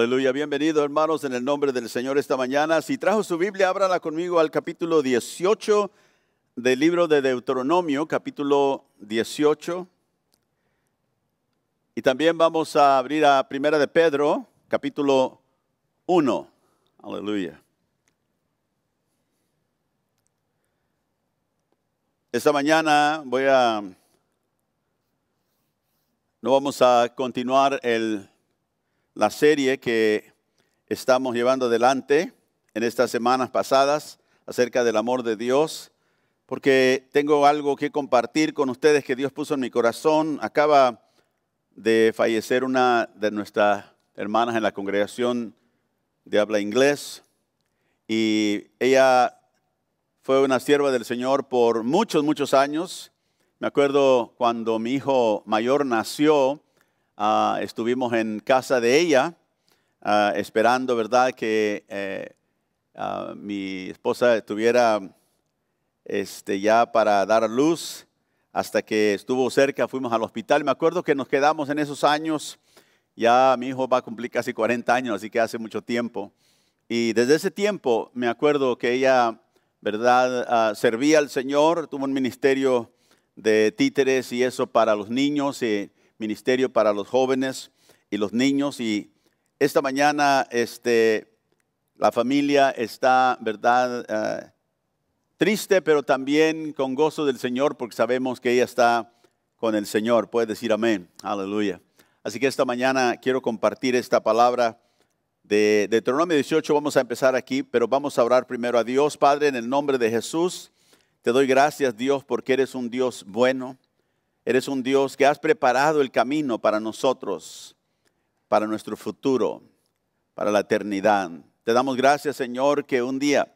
Aleluya, bienvenido hermanos en el nombre del Señor esta mañana. Si trajo su Biblia, ábrala conmigo al capítulo 18 del libro de Deuteronomio, capítulo 18. Y también vamos a abrir a Primera de Pedro, capítulo 1. Aleluya. Esta mañana voy a... No vamos a continuar el la serie que estamos llevando adelante en estas semanas pasadas acerca del amor de Dios, porque tengo algo que compartir con ustedes que Dios puso en mi corazón. Acaba de fallecer una de nuestras hermanas en la congregación de habla inglés y ella fue una sierva del Señor por muchos, muchos años. Me acuerdo cuando mi hijo mayor nació, Ah, estuvimos en casa de ella ah, esperando, ¿verdad?, que eh, ah, mi esposa estuviera este, ya para dar luz. Hasta que estuvo cerca, fuimos al hospital. Me acuerdo que nos quedamos en esos años. Ya mi hijo va a cumplir casi 40 años, así que hace mucho tiempo. Y desde ese tiempo me acuerdo que ella, ¿verdad?, servía al Señor, tuvo un ministerio de títeres y eso para los niños. Y, ministerio para los jóvenes y los niños. Y esta mañana este, la familia está, ¿verdad? Eh, triste, pero también con gozo del Señor, porque sabemos que ella está con el Señor. Puede decir amén. Aleluya. Así que esta mañana quiero compartir esta palabra de Deuteronomio 18. Vamos a empezar aquí, pero vamos a orar primero a Dios. Padre, en el nombre de Jesús, te doy gracias, Dios, porque eres un Dios bueno. Eres un Dios que has preparado el camino para nosotros, para nuestro futuro, para la eternidad. Te damos gracias, Señor, que un día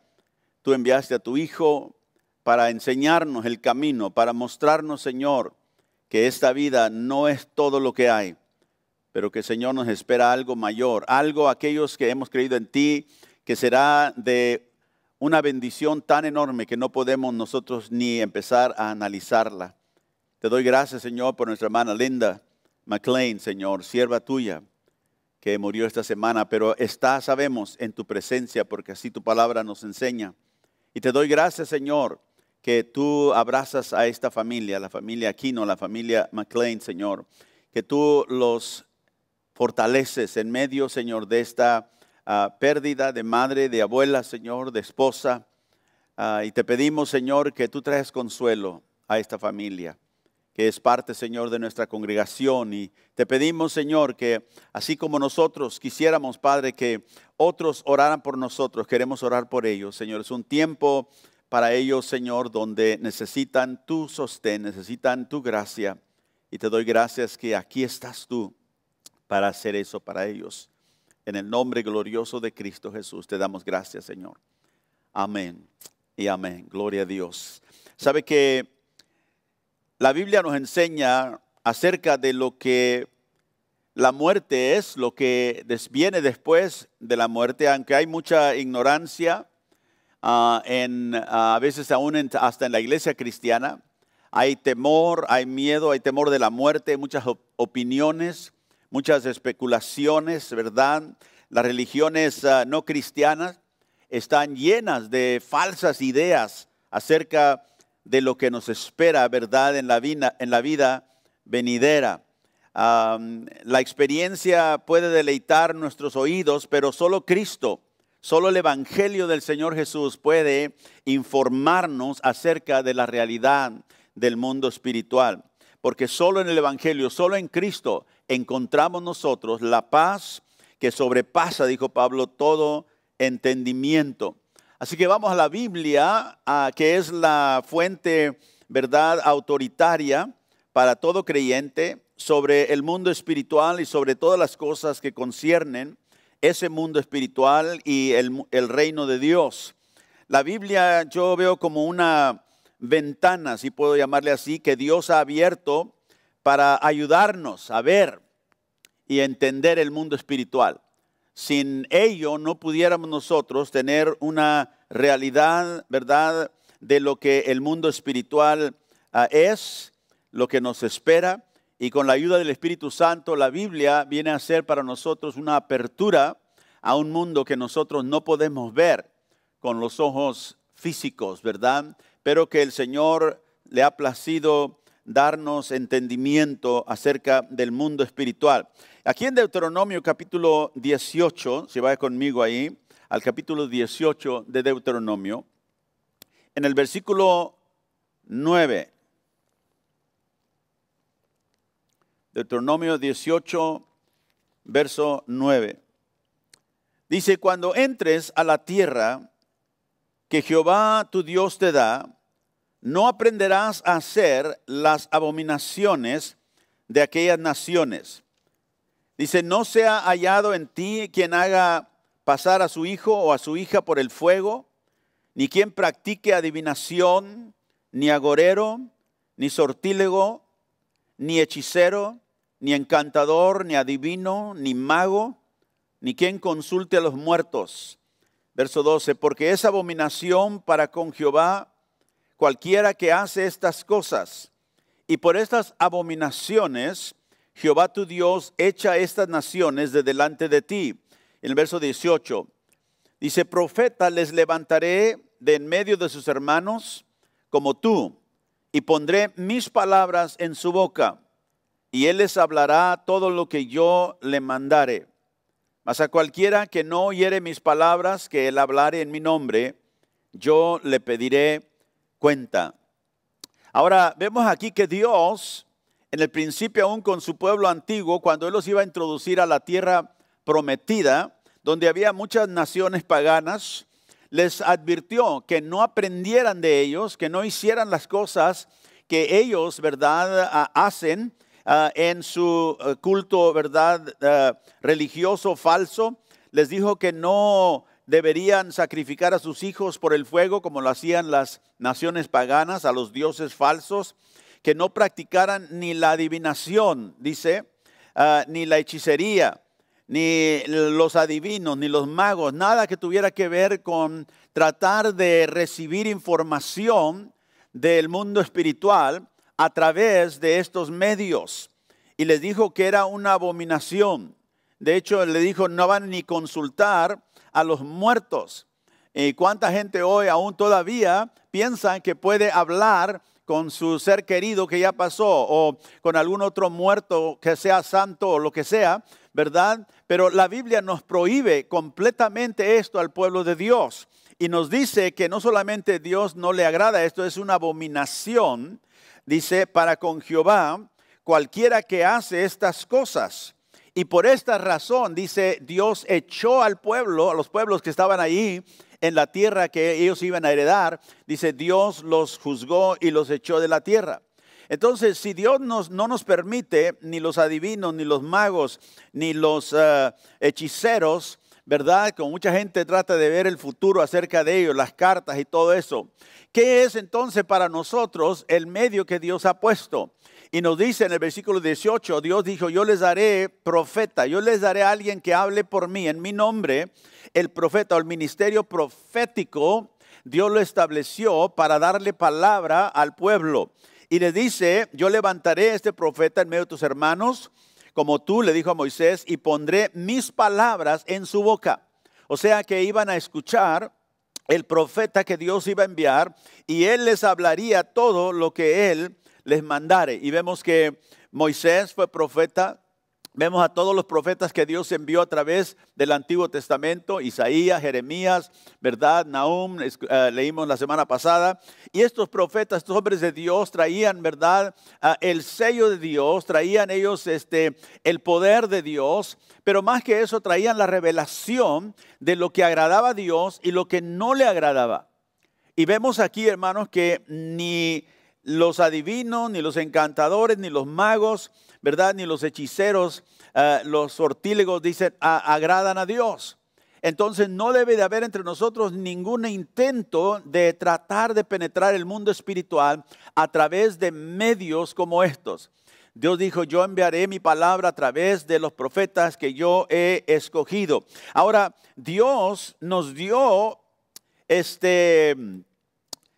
tú enviaste a tu Hijo para enseñarnos el camino, para mostrarnos, Señor, que esta vida no es todo lo que hay, pero que, Señor, nos espera algo mayor, algo aquellos que hemos creído en ti, que será de una bendición tan enorme que no podemos nosotros ni empezar a analizarla. Te doy gracias, Señor, por nuestra hermana Linda McLean, Señor, sierva tuya, que murió esta semana, pero está, sabemos, en tu presencia, porque así tu palabra nos enseña. Y te doy gracias, Señor, que tú abrazas a esta familia, la familia Aquino, la familia McLean, Señor, que tú los fortaleces en medio, Señor, de esta ah, pérdida de madre, de abuela, Señor, de esposa. Ah, y te pedimos, Señor, que tú traes consuelo a esta familia que es parte, Señor, de nuestra congregación. Y te pedimos, Señor, que así como nosotros quisiéramos, Padre, que otros oraran por nosotros, queremos orar por ellos, Señor. Es un tiempo para ellos, Señor, donde necesitan tu sostén, necesitan tu gracia. Y te doy gracias que aquí estás tú para hacer eso para ellos. En el nombre glorioso de Cristo Jesús te damos gracias, Señor. Amén y amén. Gloria a Dios. ¿Sabe que la Biblia nos enseña acerca de lo que la muerte es, lo que viene después de la muerte, aunque hay mucha ignorancia ah, en, ah, a veces aún hasta en la iglesia cristiana. Hay temor, hay miedo, hay temor de la muerte, muchas opiniones, muchas especulaciones, ¿verdad? Las religiones ah, no cristianas están llenas de falsas ideas acerca de de lo que nos espera, ¿verdad?, en la vida, venidera. la experiencia puede deleitar nuestros oídos, pero solo Cristo, solo el Evangelio del Señor Jesús puede informarnos acerca de la realidad del mundo espiritual. Porque solo en el Evangelio, solo en Cristo encontramos nosotros la paz que sobrepasa, dijo Pablo, todo entendimiento. Así que vamos a la Biblia, que es la fuente, ¿verdad?, autoritaria para todo creyente sobre el mundo espiritual y sobre todas las cosas que conciernen ese mundo espiritual y el, el reino de Dios. La Biblia yo veo como una ventana, si puedo llamarle así, que Dios ha abierto para ayudarnos a ver y entender el mundo espiritual. Sin ello no pudiéramos nosotros tener una realidad, ¿verdad?, de lo que el mundo espiritual ah, es, lo que nos espera. Y con la ayuda del Espíritu Santo, la Biblia viene a ser para nosotros una apertura a un mundo que nosotros no podemos ver con los ojos físicos, ¿verdad? Pero que el Señor le ha placido darnos entendimiento acerca del mundo espiritual. Aquí en Deuteronomio capítulo 18, si vaya conmigo ahí, al capítulo 18 de Deuteronomio, en el versículo 9. Deuteronomio 18, verso 9. Dice, cuando entres a la tierra que Jehová tu Dios te da, no aprenderás a hacer las abominaciones de aquellas naciones. Dice, no sea hallado en ti quien haga pasar a su hijo o a su hija por el fuego, ni quien practique adivinación, ni agorero, ni sortílego, ni hechicero, ni encantador, ni adivino, ni mago, ni quien consulte a los muertos. Verso 12, porque es abominación para con Jehová cualquiera que hace estas cosas. Y por estas abominaciones, Jehová tu Dios echa estas naciones de delante de ti. el verso 18 dice, profeta les levantaré de en medio de sus hermanos como tú, y pondré mis palabras en su boca, y él les hablará todo lo que yo le mandare. Mas a cualquiera que no oyere mis palabras que él hablare en mi nombre, yo le pediré cuenta. Ahora vemos aquí que Dios, en el principio aún con su pueblo antiguo, cuando Él los iba a introducir a la tierra prometida, donde había muchas naciones paganas, les advirtió que no aprendieran de ellos, que no hicieran las cosas que ellos, ¿verdad?, ah, hacen ah, en su eh, culto, ¿verdad?, ah, religioso falso. Les dijo que no deberían sacrificar a sus hijos por el fuego como lo hacían las naciones paganas, a los dioses falsos, que no practicaran ni la adivinación, dice, ah, ni la hechicería, ni los adivinos, ni los magos, nada que tuviera que ver con tratar de recibir información del mundo espiritual a través de estos medios. Y les dijo que era una abominación. De hecho, le dijo, no van ni consultar a los muertos. ¿Y eh, cuánta gente hoy aún todavía piensa que puede hablar con su ser querido que ya pasó o con algún otro muerto que sea santo o lo que sea, ¿verdad? Pero la Biblia nos prohíbe completamente esto al pueblo de Dios y nos dice que no solamente Dios no le agrada, esto es una abominación, dice, para con Jehová cualquiera que hace estas cosas. Y por esta razón, dice, Dios echó al pueblo, a los pueblos que estaban ahí, en la tierra que ellos iban a heredar, dice, Dios los juzgó y los echó de la tierra. Entonces, si Dios no nos permite, ni los adivinos, ni los magos, ni los eh, hechiceros, ¿verdad? Como mucha gente trata de ver el futuro acerca de ellos, las cartas y todo eso. ¿Qué es entonces para nosotros el medio que Dios ha puesto? Y nos dice en el versículo 18, Dios dijo, yo les daré profeta, yo les daré a alguien que hable por mí, en mi nombre, el profeta o el ministerio profético, Dios lo estableció para darle palabra al pueblo. Y le dice, yo levantaré a este profeta en medio de tus hermanos, como tú le dijo a Moisés, y pondré mis palabras en su boca. O sea que iban a escuchar el profeta que Dios iba a enviar y él les hablaría todo lo que él les mandare. Y vemos que Moisés fue profeta, Vemos a todos los profetas que Dios envió a través del Antiguo Testamento, Isaías, Jeremías, ¿verdad? Nahum, eh, leímos la semana pasada. Y estos profetas, estos hombres de Dios traían, ¿verdad? Ah, el sello de Dios, traían ellos este, el poder de Dios, pero más que eso traían la revelación de lo que agradaba a Dios y lo que no le agradaba. Y vemos aquí, hermanos, que ni los adivinos, ni los encantadores, ni los magos, ¿verdad? Ni los hechiceros, eh, los sortílegos, dicen, agradan a Dios. Entonces no debe de haber entre nosotros ningún intento de tratar de penetrar el mundo espiritual a través de medios como estos. Dios dijo, yo enviaré mi palabra a través de los profetas que yo he escogido. Ahora, Dios nos dio este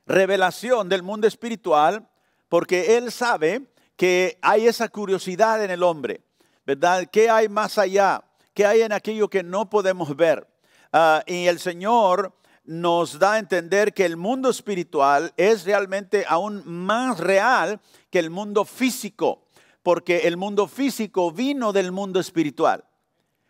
revelación del mundo espiritual, porque Él sabe que hay esa curiosidad en el hombre, ¿verdad? ¿Qué hay más allá? ¿Qué hay en aquello que no podemos ver? Ah, y el Señor nos da a entender que el mundo espiritual es realmente aún más real que el mundo físico, porque el mundo físico vino del mundo espiritual.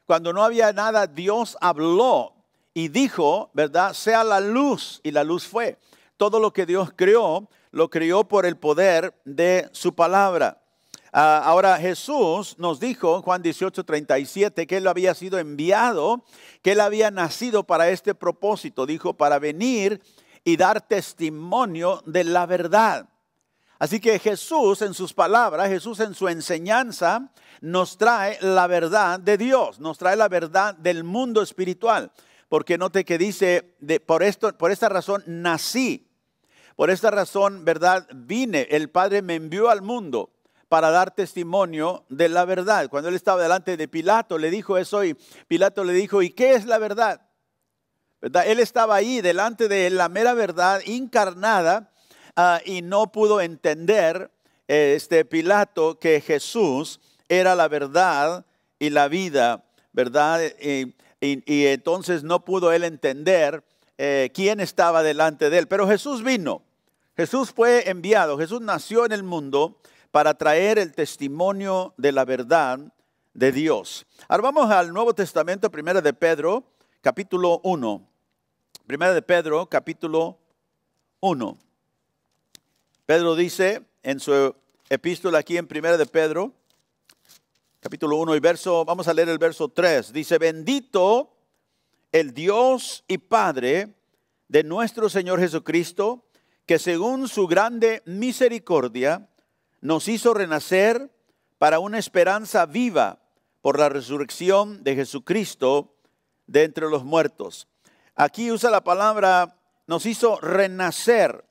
Cuando no había nada, Dios habló y dijo, ¿verdad? Sea la luz y la luz fue todo lo que Dios creó, lo creó por el poder de su palabra. Ah, ahora Jesús nos dijo, Juan 18, 37, que Él había sido enviado, que Él había nacido para este propósito. Dijo, para venir y dar testimonio de la verdad. Así que Jesús en sus palabras, Jesús en su enseñanza, nos trae la verdad de Dios, nos trae la verdad del mundo espiritual porque note que dice, de, por, esto, por esta razón nací, por esta razón, ¿verdad? Vine, el Padre me envió al mundo para dar testimonio de la verdad. Cuando él estaba delante de Pilato, le dijo eso y Pilato le dijo, ¿y qué es la verdad? Él estaba ahí delante de la mera verdad encarnada ah, y no pudo entender este Pilato que Jesús era la verdad y la vida, ¿verdad? y, entonces no pudo él entender eh, quién estaba delante de él. Pero Jesús vino, Jesús fue enviado, Jesús nació en el mundo para traer el testimonio de la verdad de Dios. Ahora vamos al Nuevo Testamento, Primera de Pedro, capítulo 1. Primera de Pedro, capítulo 1. Pedro dice en su epístola aquí en Primera de Pedro, capítulo 1 y verso, vamos a leer el verso 3. Dice, bendito el Dios y Padre de nuestro Señor Jesucristo, que según su grande misericordia nos hizo renacer para una esperanza viva por la resurrección de Jesucristo de entre los muertos. Aquí usa la palabra, nos hizo renacer.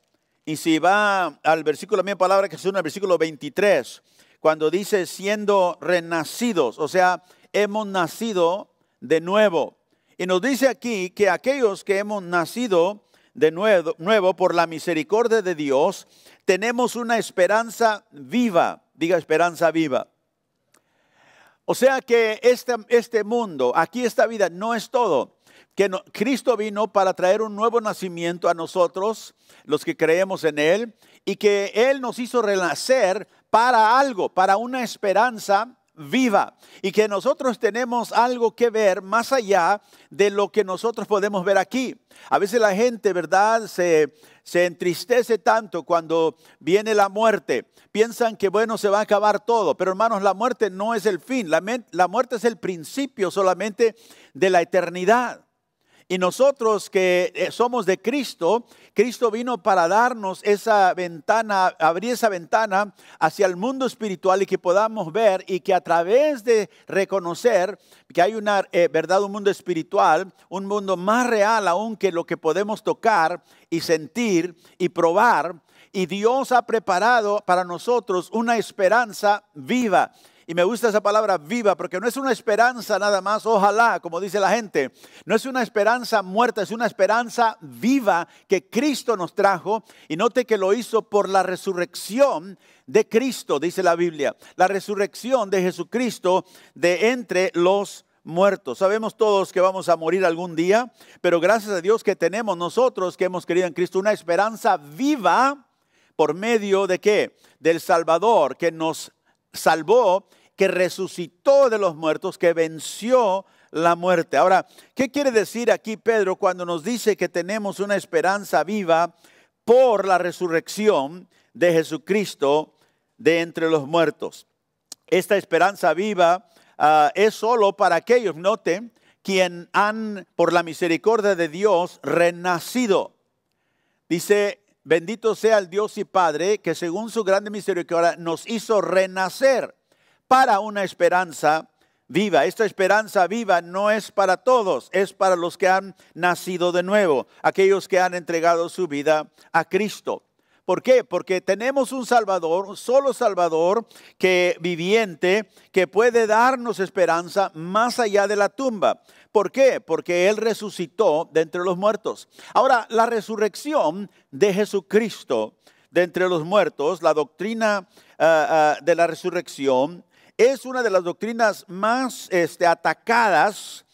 Y si va al versículo, la misma palabra que es en el versículo 23, cuando dice siendo renacidos, o sea, hemos nacido de nuevo. Y nos dice aquí que aquellos que hemos nacido de nuevo, por la misericordia de Dios, tenemos una esperanza viva, diga esperanza viva. O sea que este, este mundo, aquí esta vida, no es todo. Que Cristo vino para traer un nuevo nacimiento a nosotros, los que creemos en Él, y que Él nos hizo renacer para algo, para una esperanza viva y que nosotros tenemos algo que ver más allá de lo que nosotros podemos ver aquí. A veces la gente, ¿verdad? Se, entristece tanto cuando viene la muerte. Piensan que, bueno, se va a acabar todo. Pero hermanos, la muerte no es el fin. La, la muerte es el principio solamente de la eternidad. Y nosotros que eh, somos de Cristo, Cristo vino para darnos esa ventana, abrir esa ventana hacia el mundo espiritual y que podamos ver y que a través de reconocer que hay una eh, verdad, un mundo espiritual, un mundo más real aún que lo que podemos tocar y sentir y probar. Y Dios ha preparado para nosotros una esperanza viva y me gusta esa palabra viva, porque no es una esperanza nada más, ojalá, como dice la gente. No es una esperanza muerta, es una esperanza viva que Cristo nos trajo. Y note que lo hizo por la resurrección de Cristo, dice la Biblia. La resurrección de Jesucristo de entre los muertos. Sabemos todos que vamos a morir algún día, pero gracias a Dios que tenemos nosotros que hemos querido en Cristo una esperanza viva por medio de qué? Del Salvador que nos salvó, que resucitó de los muertos, que venció la muerte. Ahora, ¿qué quiere decir aquí Pedro cuando nos dice que tenemos una esperanza viva por la resurrección de Jesucristo de entre los muertos? Esta esperanza viva ah, es solo para aquellos, noten, quien han, por la misericordia de Dios, renacido. Dice Bendito sea el Dios y Padre que según su grande misericordia nos hizo renacer para una esperanza viva. Esta esperanza viva no es para todos, es para los que han nacido de nuevo, aquellos que han entregado su vida a Cristo. ¿Por qué? Porque tenemos un Salvador, solo Salvador, que viviente, que puede darnos esperanza más allá de la tumba. ¿Por qué? Porque Él resucitó de entre los muertos. Ahora, la resurrección de Jesucristo de entre los muertos, la doctrina ah, ah, de la resurrección, es una de las doctrinas más este, atacadas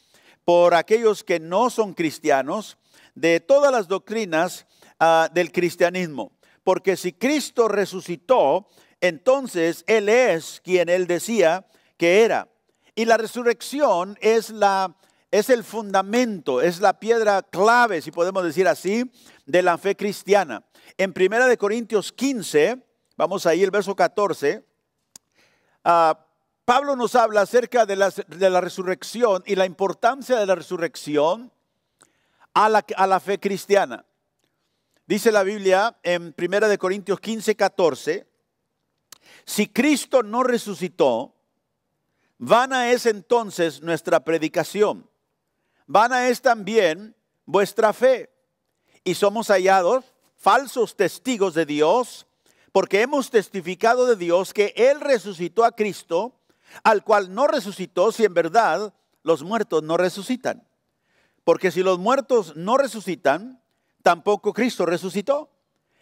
por aquellos que no son cristianos de todas las doctrinas ah, del cristianismo. Porque si Cristo resucitó, entonces Él es quien Él decía que era. Y la resurrección es, la, es el fundamento, es la piedra clave, si podemos decir así, de la fe cristiana. En 1 Corintios 15, vamos ahí el verso 14, ah, Pablo nos habla acerca de la, de la, resurrección y la importancia de la resurrección a la fe cristiana. Dice la Biblia en 1 Corintios 15, 14, si Cristo no resucitó, vana es entonces nuestra predicación, vana es también vuestra fe, y somos hallados falsos testigos de Dios, porque hemos testificado de Dios que Él resucitó a Cristo, al cual no resucitó si en verdad los muertos no resucitan. Porque si los muertos no resucitan, tampoco Cristo resucitó.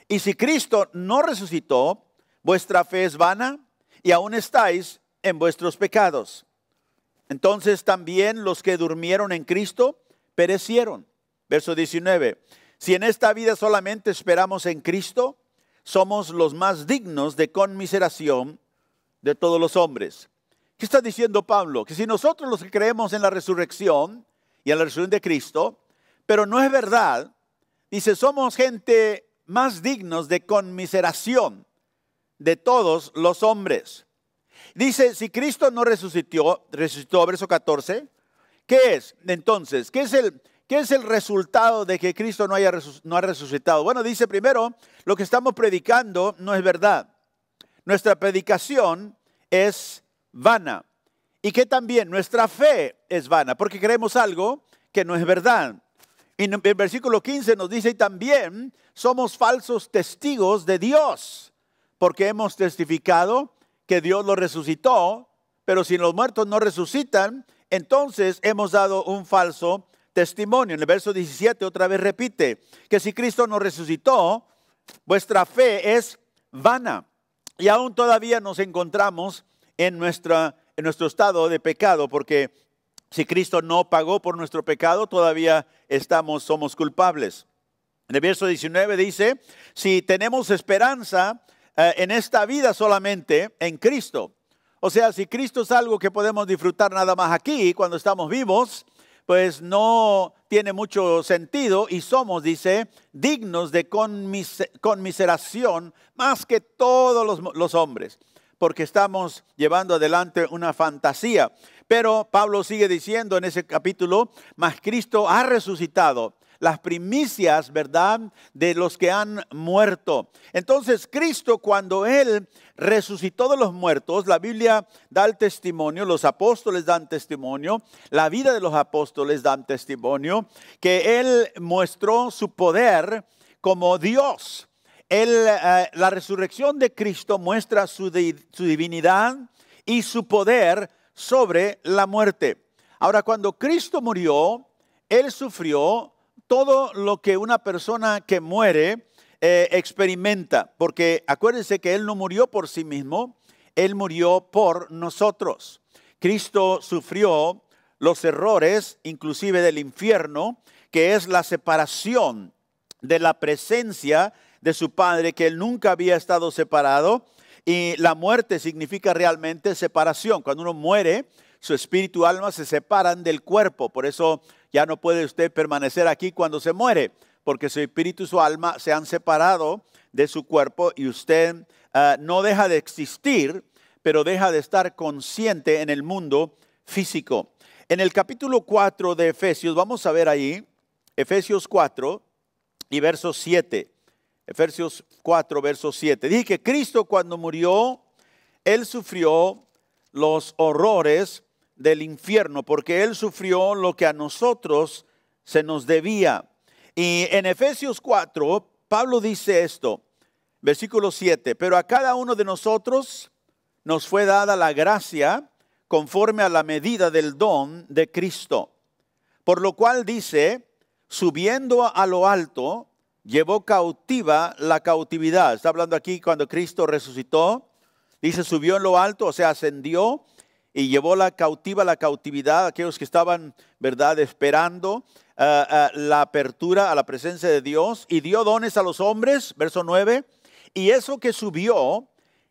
Y si Cristo no resucitó, vuestra fe es vana y aún estáis en vuestros pecados. Entonces también los que durmieron en Cristo perecieron. Verso 19. Si en esta vida solamente esperamos en Cristo, somos los más dignos de conmiseración de todos los hombres. ¿Qué está diciendo Pablo? Que si nosotros los que creemos en la resurrección y en la resurrección de Cristo, pero no es verdad Dice, somos gente más dignos de conmiseración de todos los hombres. Dice, si Cristo no resucitó, resucitó, verso 14, ¿qué es entonces? ¿Qué es el, es el resultado de que Cristo no, haya, no ha resucitado? Bueno, dice primero, lo que estamos predicando no es verdad. Nuestra predicación es vana. Y que también nuestra fe es vana, porque creemos algo que no es verdad. Y en el versículo 15 nos dice, y también somos falsos testigos de Dios, porque hemos testificado que Dios lo resucitó, pero si los muertos no resucitan, entonces hemos dado un falso testimonio. En el verso 17 otra vez repite, que si Cristo no resucitó, vuestra fe es vana. Y aún todavía nos encontramos en, nuestra, en nuestro estado de pecado, porque si Cristo no pagó por nuestro pecado, todavía estamos, somos culpables. En el verso 19 dice, si tenemos esperanza eh, en esta vida solamente, en Cristo. O sea, si Cristo es algo que podemos disfrutar nada más aquí, cuando estamos vivos, pues no tiene mucho sentido y somos, dice, dignos de conmiseración más que todos los, los hombres, porque estamos llevando adelante una fantasía. Pero Pablo sigue diciendo en ese capítulo, mas Cristo ha resucitado las primicias, ¿verdad?, de los que han muerto. Entonces, Cristo, cuando Él resucitó de los muertos, la Biblia da el testimonio, los apóstoles dan testimonio, la vida de los apóstoles dan testimonio, que Él mostró su poder como Dios. Eh, la resurrección de Cristo muestra su, su divinidad y su poder sobre la muerte. Ahora, cuando Cristo murió, Él sufrió todo lo que una persona que muere eh, experimenta, porque acuérdense que Él no murió por sí mismo, Él murió por nosotros. Cristo sufrió los errores, inclusive del infierno, que es la separación de la presencia de su Padre, que Él nunca había estado separado, y la muerte significa realmente separación. Cuando uno muere, su espíritu y alma se separan del cuerpo. Por eso ya no puede usted permanecer aquí cuando se muere, porque su espíritu y su alma se han separado de su cuerpo y usted ah, no deja de existir, pero deja de estar consciente en el mundo físico. En el capítulo 4 de Efesios, vamos a ver ahí, Efesios 4 y verso 7. Efesios 4, verso 7. Dije que Cristo cuando murió, Él sufrió los horrores del infierno, porque Él sufrió lo que a nosotros se nos debía. Y en Efesios 4, Pablo dice esto, versículo 7, pero a cada uno de nosotros nos fue dada la gracia conforme a la medida del don de Cristo. Por lo cual dice, subiendo a lo alto, llevó cautiva la cautividad. Está hablando aquí cuando Cristo resucitó. Dice, subió en lo alto, o sea, ascendió y llevó la cautiva la cautividad, aquellos que estaban, ¿verdad?, esperando eh, eh, la apertura a la presencia de Dios y dio dones a los hombres, verso 9. Y eso que subió,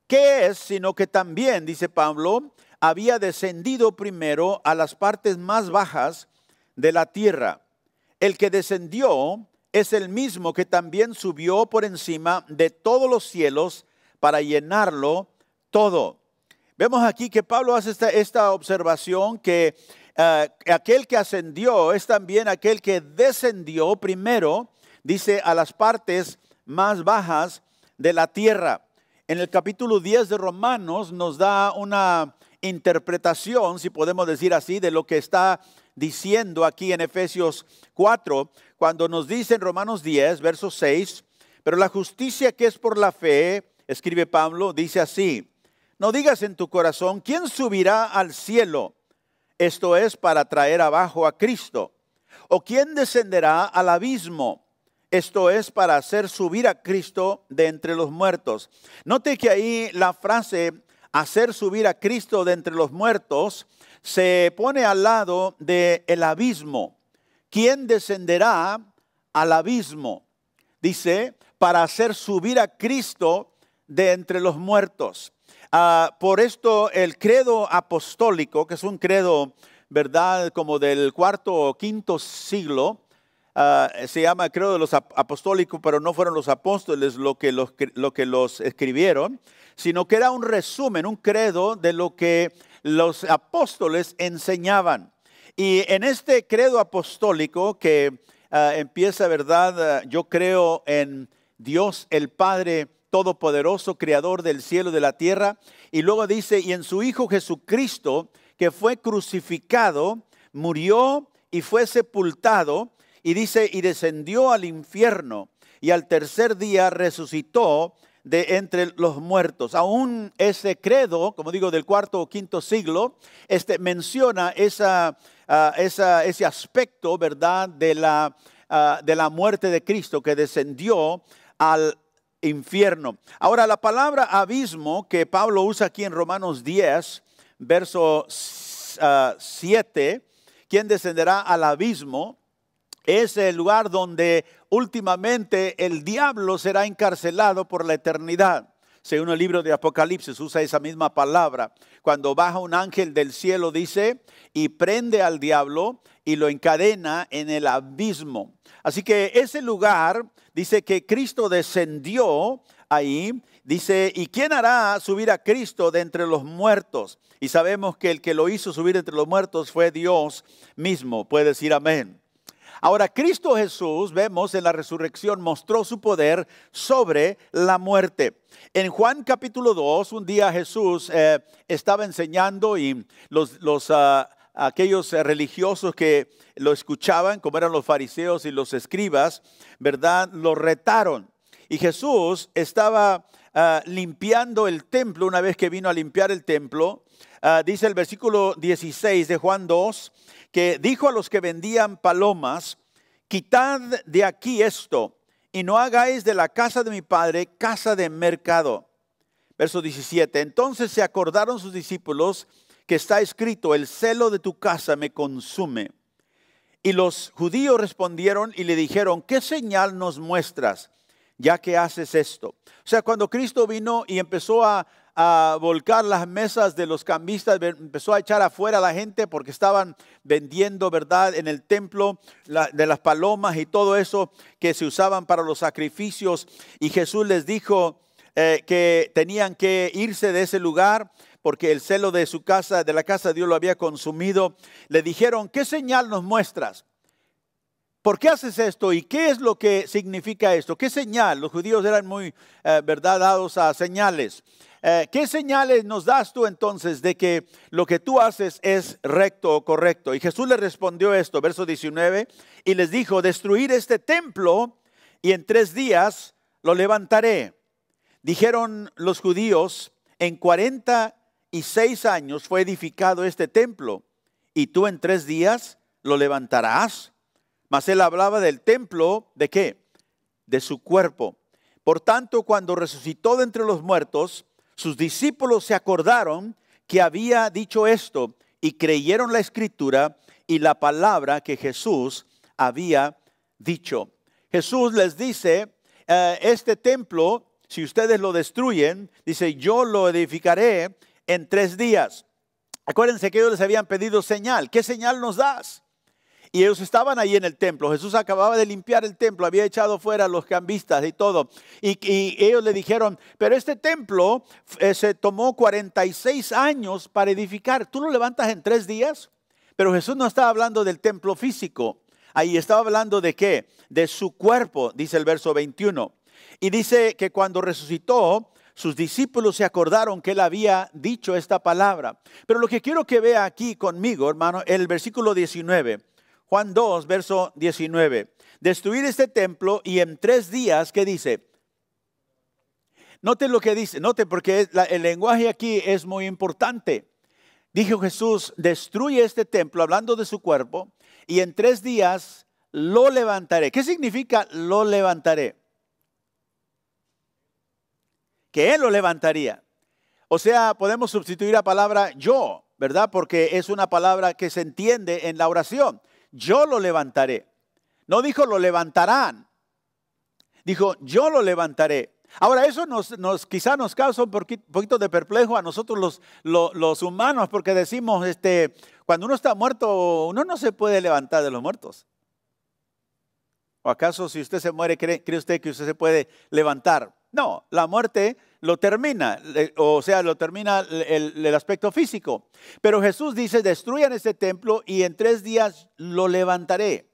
¿qué es? Sino que también, dice Pablo, había descendido primero a las partes más bajas de la tierra. El que descendió es el mismo que también subió por encima de todos los cielos para llenarlo todo. Vemos aquí que Pablo hace esta, observación que eh, aquel que ascendió es también aquel que descendió primero, dice, a las partes más bajas de la tierra. En el capítulo 10 de Romanos nos da una interpretación, si podemos decir así, de lo que está diciendo aquí en Efesios 4, cuando nos dice en Romanos 10, verso 6, pero la justicia que es por la fe, escribe Pablo, dice así, no digas en tu corazón, ¿quién subirá al cielo? Esto es para traer abajo a Cristo. ¿O quién descenderá al abismo? Esto es para hacer subir a Cristo de entre los muertos. Note que ahí la frase hacer subir a Cristo de entre los muertos se pone al lado del el abismo. ¿quién descenderá al abismo? Dice, para hacer subir a Cristo de entre los muertos. Ah, por esto el credo apostólico, que es un credo, ¿verdad?, como del cuarto o quinto siglo, ah, se llama credo de los apostólicos, pero no fueron los apóstoles que los, lo que los escribieron, sino que era un resumen, un credo de lo que los apóstoles enseñaban. Y en este credo apostólico que ah, empieza, ¿verdad? Ah, yo creo en Dios el Padre Todopoderoso, Creador del cielo y de la tierra. Y luego dice, y en su Hijo Jesucristo, que fue crucificado, murió y fue sepultado. Y dice, y descendió al infierno. Y al tercer día resucitó de entre los muertos. Aún ese credo, como digo, del cuarto o quinto siglo, este, menciona esa, ah, ese aspecto, ¿verdad?, de la, ah, de la muerte de Cristo que descendió al infierno. Ahora, la palabra abismo que Pablo usa aquí en Romanos 10, verso 7, ah, ¿quién descenderá al abismo? es el lugar donde últimamente el diablo será encarcelado por la eternidad. Según el libro de Apocalipsis usa esa misma palabra. Cuando baja un ángel del cielo dice, y prende al diablo y lo encadena en el abismo. Así que ese lugar dice que Cristo descendió ahí, dice, ¿y quién hará subir a Cristo de entre los muertos? Y sabemos que el que lo hizo subir entre los muertos fue Dios mismo. Puede decir amén. Ahora, Cristo Jesús, vemos en la resurrección, mostró su poder sobre la muerte. En Juan capítulo 2, un día Jesús eh, estaba enseñando y los, ah, aquellos religiosos que lo escuchaban, como eran los fariseos y los escribas, ¿verdad? Lo retaron. Y Jesús estaba ah, limpiando el templo, una vez que vino a limpiar el templo, Ah, dice el versículo 16 de Juan 2, que dijo a los que vendían palomas, quitad de aquí esto y no hagáis de la casa de mi padre casa de mercado. Verso 17, entonces se acordaron sus discípulos que está escrito, el celo de tu casa me consume. Y los judíos respondieron y le dijeron, ¿qué señal nos muestras ya que haces esto? O sea, cuando Cristo vino y empezó a, a volcar las mesas de los cambistas, empezó a echar afuera a la gente porque estaban vendiendo, ¿verdad?, en el templo de las palomas y todo eso que se usaban para los sacrificios. Y Jesús les dijo eh, que tenían que irse de ese lugar porque el celo de su casa, de la casa de Dios lo había consumido. Le dijeron, ¿qué señal nos muestras? ¿Por qué haces esto y qué es lo que significa esto? ¿Qué señal? Los judíos eran muy, eh, ¿verdad?, dados a señales. Eh, ¿Qué señales nos das tú entonces de que lo que tú haces es recto o correcto? Y Jesús le respondió esto, verso 19, y les dijo, destruir este templo y en tres días lo levantaré. Dijeron los judíos, en 46 años fue edificado este templo y tú en tres días lo levantarás. Mas él hablaba del templo, ¿de qué? De su cuerpo. Por tanto, cuando resucitó de entre los muertos, sus discípulos se acordaron que había dicho esto y creyeron la escritura y la palabra que Jesús había dicho. Jesús les dice, eh, este templo, si ustedes lo destruyen, dice, yo lo edificaré en tres días. Acuérdense que ellos les habían pedido señal. ¿Qué señal nos das? Y ellos estaban ahí en el templo. Jesús acababa de limpiar el templo, había echado fuera a los cambistas y todo. Y, ellos le dijeron, pero este templo eh, se tomó 46 años para edificar. ¿Tú lo levantas en tres días? Pero Jesús no estaba hablando del templo físico. Ahí estaba hablando de qué? De su cuerpo, dice el verso 21. Y dice que cuando resucitó, sus discípulos se acordaron que él había dicho esta palabra. Pero lo que quiero que vea aquí conmigo, hermano, el versículo 19. Juan 2, verso 19. Destruir este templo y en tres días, ¿qué dice? Note lo que dice, note porque el lenguaje aquí es muy importante. Dijo Jesús, destruye este templo, hablando de su cuerpo, y en tres días lo levantaré. ¿Qué significa lo levantaré? Que Él lo levantaría. O sea, podemos sustituir la palabra yo, ¿verdad? Porque es una palabra que se entiende en la oración yo lo levantaré. No dijo, lo levantarán. Dijo, yo lo levantaré. Ahora, eso nos, quizá nos causa un poquito de perplejo a nosotros los, humanos, porque decimos, este, cuando uno está muerto, uno no se puede levantar de los muertos. ¿O acaso si usted se muere, cree usted que usted se puede levantar? No, la muerte lo termina, o sea, lo termina el, aspecto físico. Pero Jesús dice, destruyan este templo y en tres días lo levantaré.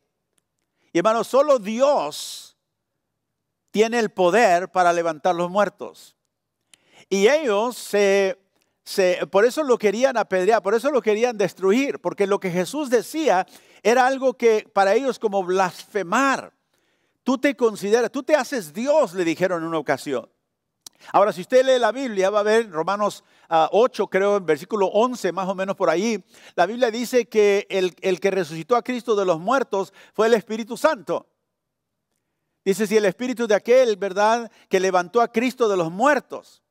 Y hermanos, solo Dios tiene el poder para levantar los muertos. Y ellos se, por eso lo querían apedrear, por eso lo querían destruir, porque lo que Jesús decía era algo que para ellos como blasfemar. Tú te consideras, tú te haces Dios, le dijeron en una ocasión. Ahora, si usted lee la Biblia, va a ver Romanos 8, ah, creo, en versículo 11, más o menos por ahí. La Biblia dice que el, el que resucitó a Cristo de los muertos fue el Espíritu Santo. Dice, si el espíritu de aquel, ¿verdad?, que levantó a Cristo de los muertos.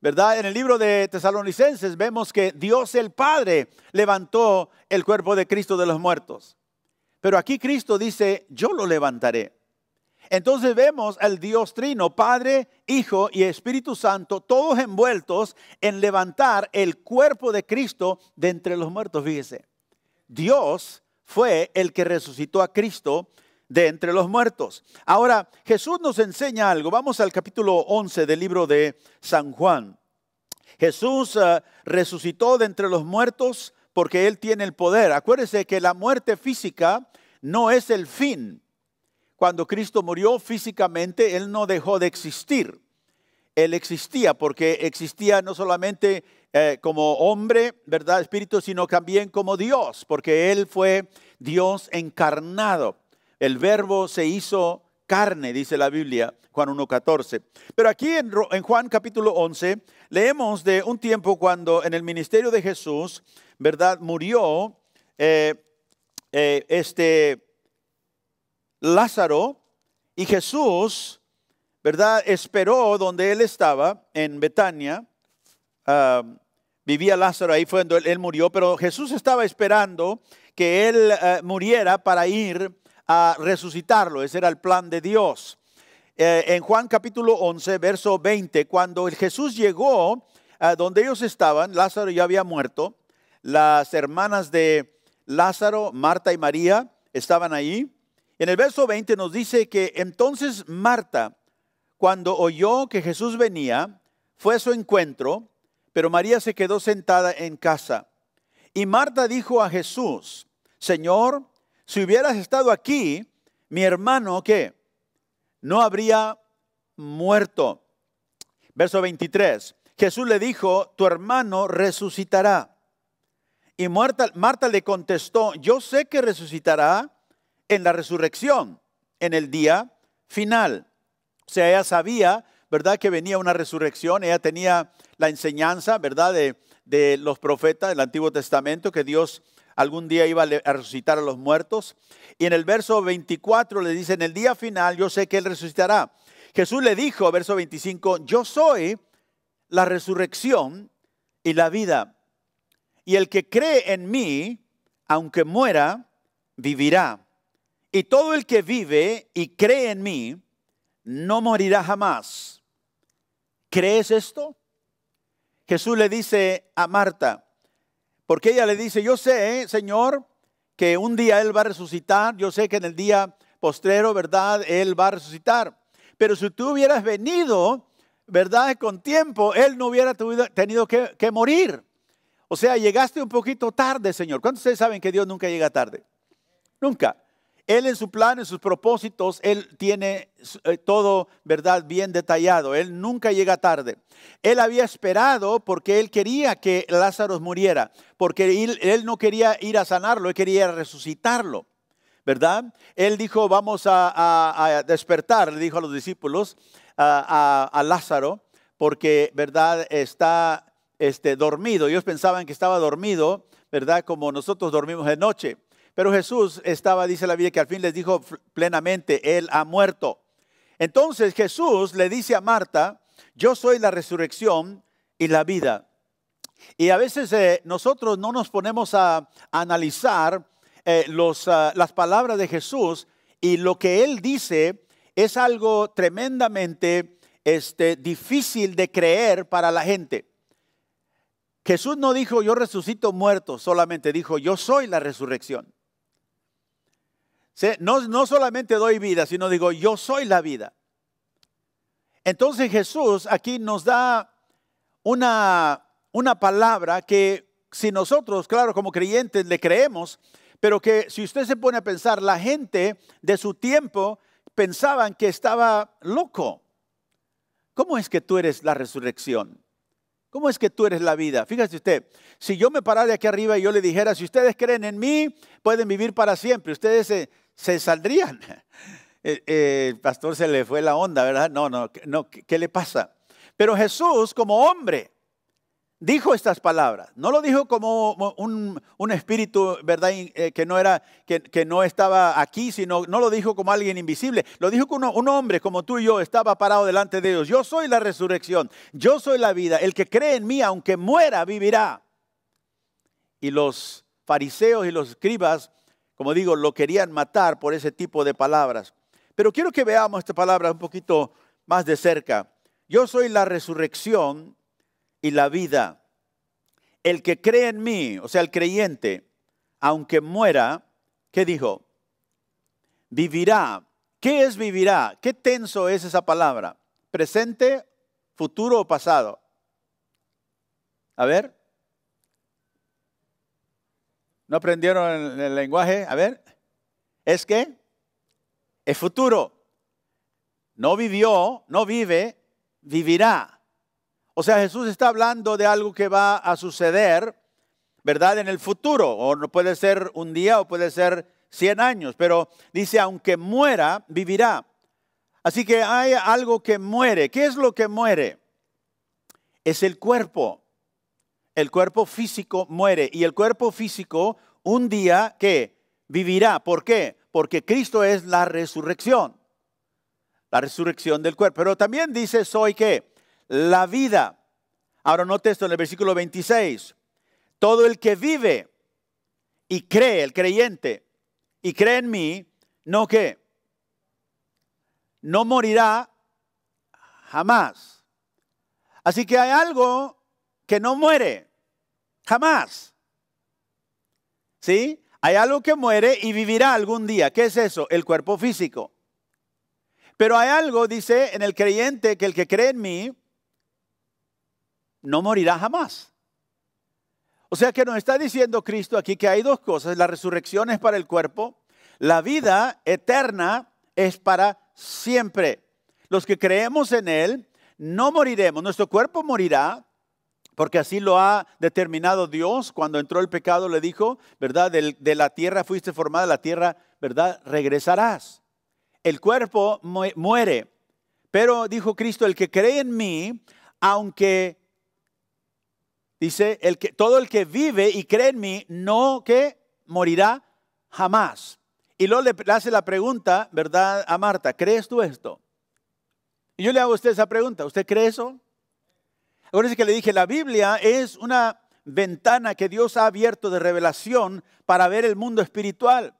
¿Verdad? En el libro de Tesalonicenses vemos que Dios el Padre levantó el cuerpo de Cristo de los muertos. Pero aquí Cristo dice, yo lo levantaré. Entonces vemos al Dios Trino, Padre, Hijo y Espíritu Santo, todos envueltos en levantar el cuerpo de Cristo de entre los muertos. Fíjese, Dios fue el que resucitó a Cristo de entre los muertos. Ahora, Jesús nos enseña algo. Vamos al capítulo 11 del libro de San Juan. Jesús eh, resucitó de entre los muertos porque Él tiene el poder. Acuérdese que la muerte física no es el fin cuando Cristo murió físicamente, Él no dejó de existir. Él existía porque existía no solamente eh, como hombre, ¿verdad? Espíritu, sino también como Dios, porque Él fue Dios encarnado. El verbo se hizo carne, dice la Biblia, Juan 1.14. Pero aquí en, Juan capítulo 11 leemos de un tiempo cuando en el ministerio de Jesús, ¿verdad? Murió eh, eh, este Lázaro y Jesús, ¿verdad? Esperó donde él estaba, en Betania. Ah, vivía Lázaro, ahí fue donde él murió, pero Jesús estaba esperando que él eh, muriera para ir a resucitarlo. Ese era el plan de Dios. Eh, en Juan capítulo 11, verso 20, cuando Jesús llegó a donde ellos estaban, Lázaro ya había muerto, las hermanas de Lázaro, Marta y María, estaban ahí, en el verso 20 nos dice que entonces Marta, cuando oyó que Jesús venía, fue a su encuentro, pero María se quedó sentada en casa. Y Marta dijo a Jesús, Señor, si hubieras estado aquí, mi hermano, ¿qué? No habría muerto. Verso 23. Jesús le dijo, tu hermano resucitará. Y Marta, Marta le contestó, yo sé que resucitará en la resurrección, en el día final. O sea, ella sabía, ¿verdad?, que venía una resurrección, ella tenía la enseñanza, ¿verdad?, de, de los profetas del Antiguo Testamento, que Dios algún día iba a resucitar a los muertos. Y en el verso 24 le dice, en el día final yo sé que Él resucitará. Jesús le dijo, verso 25, yo soy la resurrección y la vida. Y el que cree en mí, aunque muera, vivirá. Y todo el que vive y cree en mí, no morirá jamás. ¿Crees esto? Jesús le dice a Marta, porque ella le dice, yo sé, Señor, que un día Él va a resucitar, yo sé que en el día postrero, ¿verdad? Él va a resucitar. Pero si tú hubieras venido, ¿verdad? Con tiempo, Él no hubiera tenido que, morir. O sea, llegaste un poquito tarde, Señor. ¿Cuántos de ustedes saben que Dios nunca llega tarde? Nunca. Él en su plan, en sus propósitos, Él tiene eh, todo, ¿verdad?, bien detallado. Él nunca llega tarde. Él había esperado porque Él quería que Lázaro muriera, porque él, no quería ir a sanarlo, Él quería resucitarlo. ¿verdad? Él dijo, vamos a, despertar, le dijo a los discípulos, a, Lázaro, porque, ¿verdad? Está este, dormido. Ellos pensaban que estaba dormido, ¿verdad? Como nosotros dormimos de noche. Pero Jesús estaba, dice la Biblia, que al fin les dijo plenamente, Él ha muerto. Entonces Jesús le dice a Marta, yo soy la resurrección y la vida. Y a veces eh, nosotros no nos ponemos a, analizar eh, ah, las palabras de Jesús y lo que Él dice es algo tremendamente este, difícil de creer para la gente. Jesús no dijo yo resucito muerto, solamente dijo yo soy la resurrección. No, solamente doy vida, sino digo, yo soy la vida. Entonces Jesús aquí nos da una, una palabra que si nosotros, claro, como creyentes le creemos, pero que si usted se pone a pensar, la gente de su tiempo pensaban que estaba loco. ¿Cómo es que tú eres la resurrección? ¿Cómo es que tú eres la vida? Fíjese usted, si yo me parara aquí arriba y yo le dijera, si ustedes creen en mí, pueden vivir para siempre. Ustedes se, eh, se saldrían. El pastor se le fue la onda, ¿verdad? No, no, no, ¿qué le pasa? Pero Jesús como hombre dijo estas palabras. No lo dijo como un, espíritu, ¿verdad? Eh, que, no era, que, que, no estaba aquí, sino no lo dijo como alguien invisible. Lo dijo como un hombre como tú y yo estaba parado delante de Dios. Yo soy la resurrección, yo soy la vida. El que cree en mí, aunque muera, vivirá. Y los fariseos y los escribas como digo, lo querían matar por ese tipo de palabras. Pero quiero que veamos esta palabra un poquito más de cerca. Yo soy la resurrección y la vida. El que cree en mí, o sea, el creyente, aunque muera, ¿qué dijo? Vivirá. ¿Qué es vivirá? ¿Qué tenso es esa palabra? ¿Presente, futuro o pasado? A ver. ¿No aprendieron el lenguaje? A ver, es que el futuro. No vivió, no vive, vivirá. O sea, Jesús está hablando de algo que va a suceder, ¿verdad? En el futuro, o no puede ser un día o puede ser 100 años, pero dice, aunque muera, vivirá. Así que hay algo que muere. ¿Qué es lo que muere? Es el cuerpo el cuerpo físico muere y el cuerpo físico un día que vivirá. ¿Por qué? Porque Cristo es la resurrección. La resurrección del cuerpo. Pero también dice, soy que la vida. Ahora note esto en el versículo 26. Todo el que vive y cree, el creyente, y cree en mí, no que no morirá jamás. Así que hay algo que no muere, jamás. ¿Sí? Hay algo que muere y vivirá algún día. ¿Qué es eso? El cuerpo físico. Pero hay algo, dice, en el creyente, que el que cree en mí, no morirá jamás. O sea que nos está diciendo Cristo aquí que hay dos cosas. La resurrección es para el cuerpo. La vida eterna es para siempre. Los que creemos en Él no moriremos. Nuestro cuerpo morirá, porque así lo ha determinado Dios. Cuando entró el pecado le dijo, ¿verdad? De, la tierra fuiste formada, la tierra, ¿verdad? Regresarás. El cuerpo muere. Pero dijo Cristo, el que cree en mí, aunque dice, el que, todo el que vive y cree en mí, no que morirá jamás. Y luego le hace la pregunta, ¿verdad? A Marta, ¿crees tú esto? Y yo le hago a usted esa pregunta, ¿usted cree eso? Acuérdense que le dije, la Biblia es una ventana que Dios ha abierto de revelación para ver el mundo espiritual.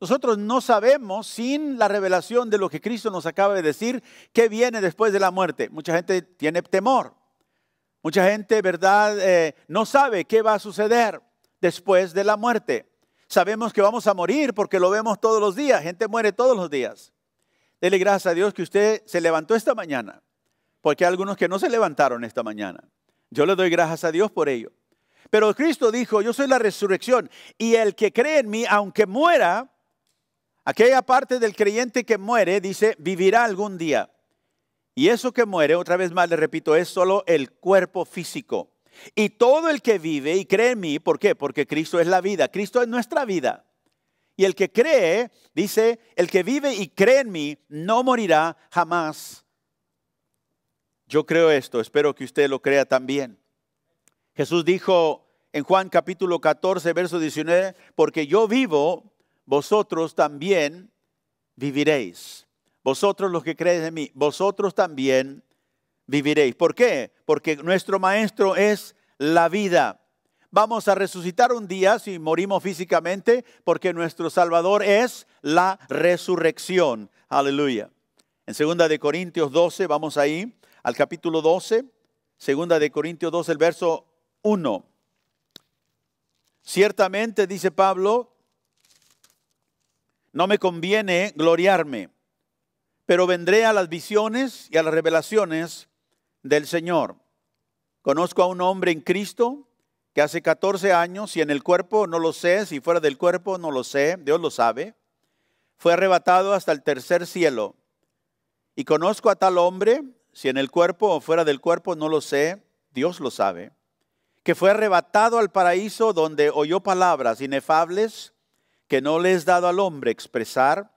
Nosotros no sabemos sin la revelación de lo que Cristo nos acaba de decir, qué viene después de la muerte. Mucha gente tiene temor. Mucha gente, ¿verdad? Eh, no sabe qué va a suceder después de la muerte. Sabemos que vamos a morir porque lo vemos todos los días. Gente muere todos los días. Dele gracias a Dios que usted se levantó esta mañana porque hay algunos que no se levantaron esta mañana. Yo le doy gracias a Dios por ello. Pero Cristo dijo, yo soy la resurrección y el que cree en mí, aunque muera, aquella parte del creyente que muere, dice, vivirá algún día. Y eso que muere, otra vez más le repito, es solo el cuerpo físico. Y todo el que vive y cree en mí, ¿por qué? Porque Cristo es la vida, Cristo es nuestra vida. Y el que cree, dice, el que vive y cree en mí, no morirá jamás. Yo creo esto, espero que usted lo crea también. Jesús dijo en Juan capítulo 14, verso 19, porque yo vivo, vosotros también viviréis. Vosotros los que creéis en mí, vosotros también viviréis. ¿Por qué? Porque nuestro Maestro es la vida. Vamos a resucitar un día si morimos físicamente, porque nuestro Salvador es la resurrección. Aleluya. En segunda de Corintios 12, vamos ahí al capítulo 12, segunda de Corintios 12, el verso 1. Ciertamente, dice Pablo, no me conviene gloriarme, pero vendré a las visiones y a las revelaciones del Señor. Conozco a un hombre en Cristo que hace 14 años, y en el cuerpo no lo sé, si fuera del cuerpo no lo sé, Dios lo sabe, fue arrebatado hasta el tercer cielo. Y conozco a tal hombre si en el cuerpo o fuera del cuerpo, no lo sé, Dios lo sabe, que fue arrebatado al paraíso donde oyó palabras inefables que no le es dado al hombre expresar,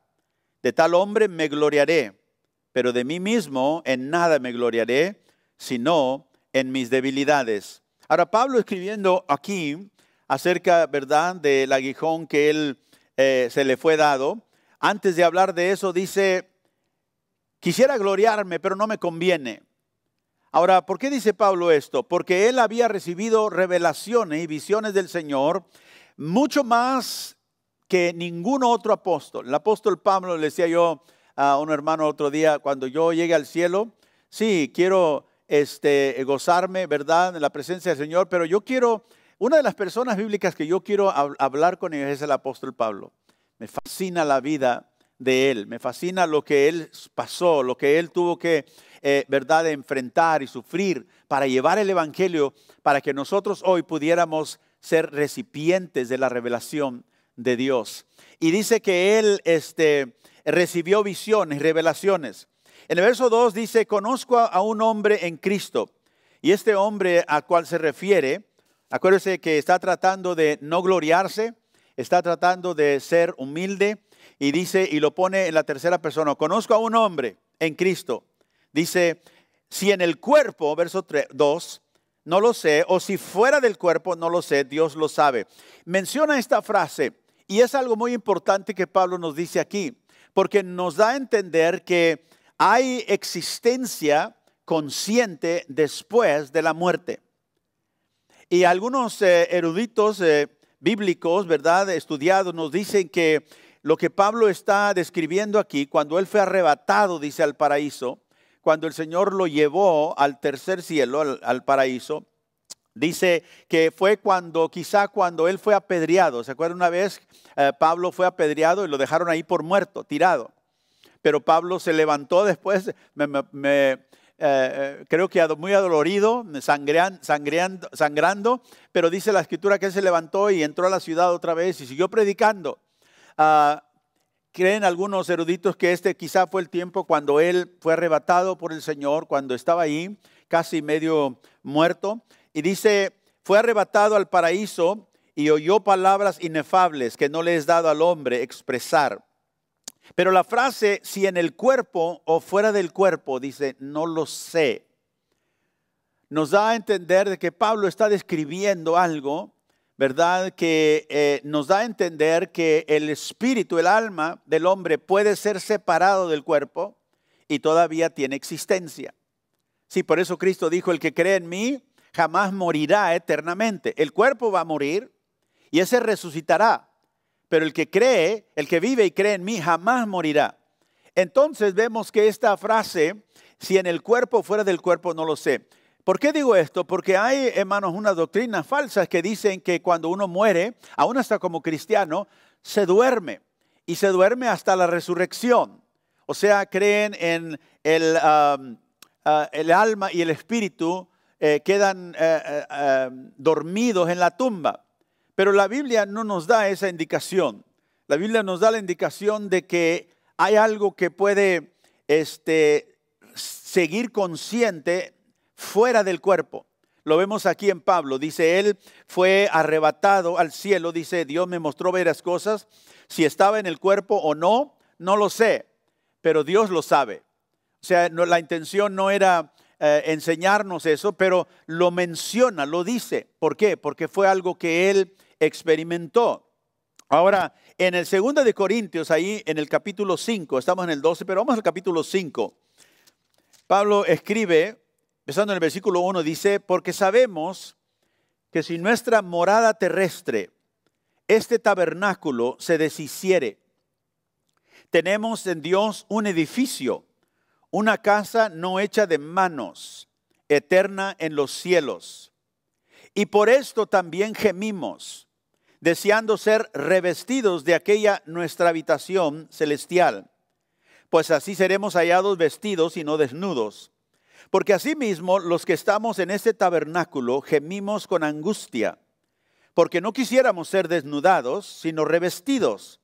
de tal hombre me gloriaré, pero de mí mismo en nada me gloriaré, sino en mis debilidades. Ahora Pablo escribiendo aquí acerca, ¿verdad?, del aguijón que él eh, se le fue dado, antes de hablar de eso dice, Quisiera gloriarme, pero no me conviene. Ahora, ¿por qué dice Pablo esto? Porque él había recibido revelaciones y visiones del Señor mucho más que ningún otro apóstol. El apóstol Pablo le decía yo a un hermano otro día, cuando yo llegue al cielo, sí, quiero este, gozarme, ¿verdad?, en la presencia del Señor, pero yo quiero, una de las personas bíblicas que yo quiero hablar con ellos es el apóstol Pablo. Me fascina la vida de él. Me fascina lo que él pasó, lo que él tuvo que, eh, ¿verdad?, enfrentar y sufrir para llevar el Evangelio, para que nosotros hoy pudiéramos ser recipientes de la revelación de Dios. Y dice que él este, recibió visiones, revelaciones. En el verso 2 dice, conozco a un hombre en Cristo. Y este hombre a cual se refiere, acuérdese que está tratando de no gloriarse, está tratando de ser humilde, y dice, y lo pone en la tercera persona, conozco a un hombre en Cristo. Dice, si en el cuerpo, verso 2, no lo sé, o si fuera del cuerpo, no lo sé, Dios lo sabe. Menciona esta frase, y es algo muy importante que Pablo nos dice aquí, porque nos da a entender que hay existencia consciente después de la muerte. Y algunos eh, eruditos eh, bíblicos, ¿verdad? Estudiados, nos dicen que lo que Pablo está describiendo aquí, cuando él fue arrebatado, dice, al paraíso, cuando el Señor lo llevó al tercer cielo, al, paraíso, Dice que fue cuando, quizá cuando él fue apedreado. ¿Se acuerdan una vez? Eh, Pablo fue apedreado y lo dejaron ahí por muerto, tirado. Pero Pablo se levantó después, me, eh, eh, creo que muy adolorido, sangreando, sangrando, pero dice la escritura que él se levantó y entró a la ciudad otra vez y siguió predicando. Ah, creen algunos eruditos que este quizá fue el tiempo cuando él fue arrebatado por el Señor, cuando estaba ahí, casi medio muerto. Y dice, fue arrebatado al paraíso y oyó palabras inefables que no le es dado al hombre expresar. Pero la frase, si en el cuerpo o fuera del cuerpo, dice, no lo sé, nos da a entender de que Pablo está describiendo algo ¿verdad? Que eh, nos da a entender que el espíritu, el alma del hombre puede ser separado del cuerpo y todavía tiene existencia. Sí, por eso Cristo dijo, el que cree en mí jamás morirá eternamente. El cuerpo va a morir y ese resucitará, pero el que cree, el que vive y cree en mí jamás morirá. Entonces vemos que esta frase, si en el cuerpo fuera del cuerpo, no lo sé. ¿Por qué digo esto? Porque hay, hermanos, unas doctrinas falsas que dicen que cuando uno muere, aún hasta como cristiano, se duerme y se duerme hasta la resurrección. O sea, creen en el, ah, alma y el espíritu eh, quedan eh, eh, dormidos en la tumba. Pero la Biblia no nos da esa indicación. La Biblia nos da la indicación de que hay algo que puede este, seguir consciente fuera del cuerpo. Lo vemos aquí en Pablo. Dice, él fue arrebatado al cielo. Dice, Dios me mostró veras cosas. Si estaba en el cuerpo o no, no lo sé. Pero Dios lo sabe. O sea, la intención no era eh, enseñarnos eso, pero lo menciona, lo dice. ¿Por qué? Porque fue algo que él experimentó. Ahora, en el segundo de Corintios, ahí en el capítulo 5, estamos en el 12, pero vamos al capítulo 5. Pablo escribe Empezando en el versículo 1 dice, porque sabemos que si nuestra morada terrestre, este tabernáculo, se deshiciere, tenemos en Dios un edificio, una casa no hecha de manos, eterna en los cielos. Y por esto también gemimos, deseando ser revestidos de aquella nuestra habitación celestial, pues así seremos hallados vestidos y no desnudos porque asimismo los que estamos en este tabernáculo gemimos con angustia, porque no quisiéramos ser desnudados, sino revestidos,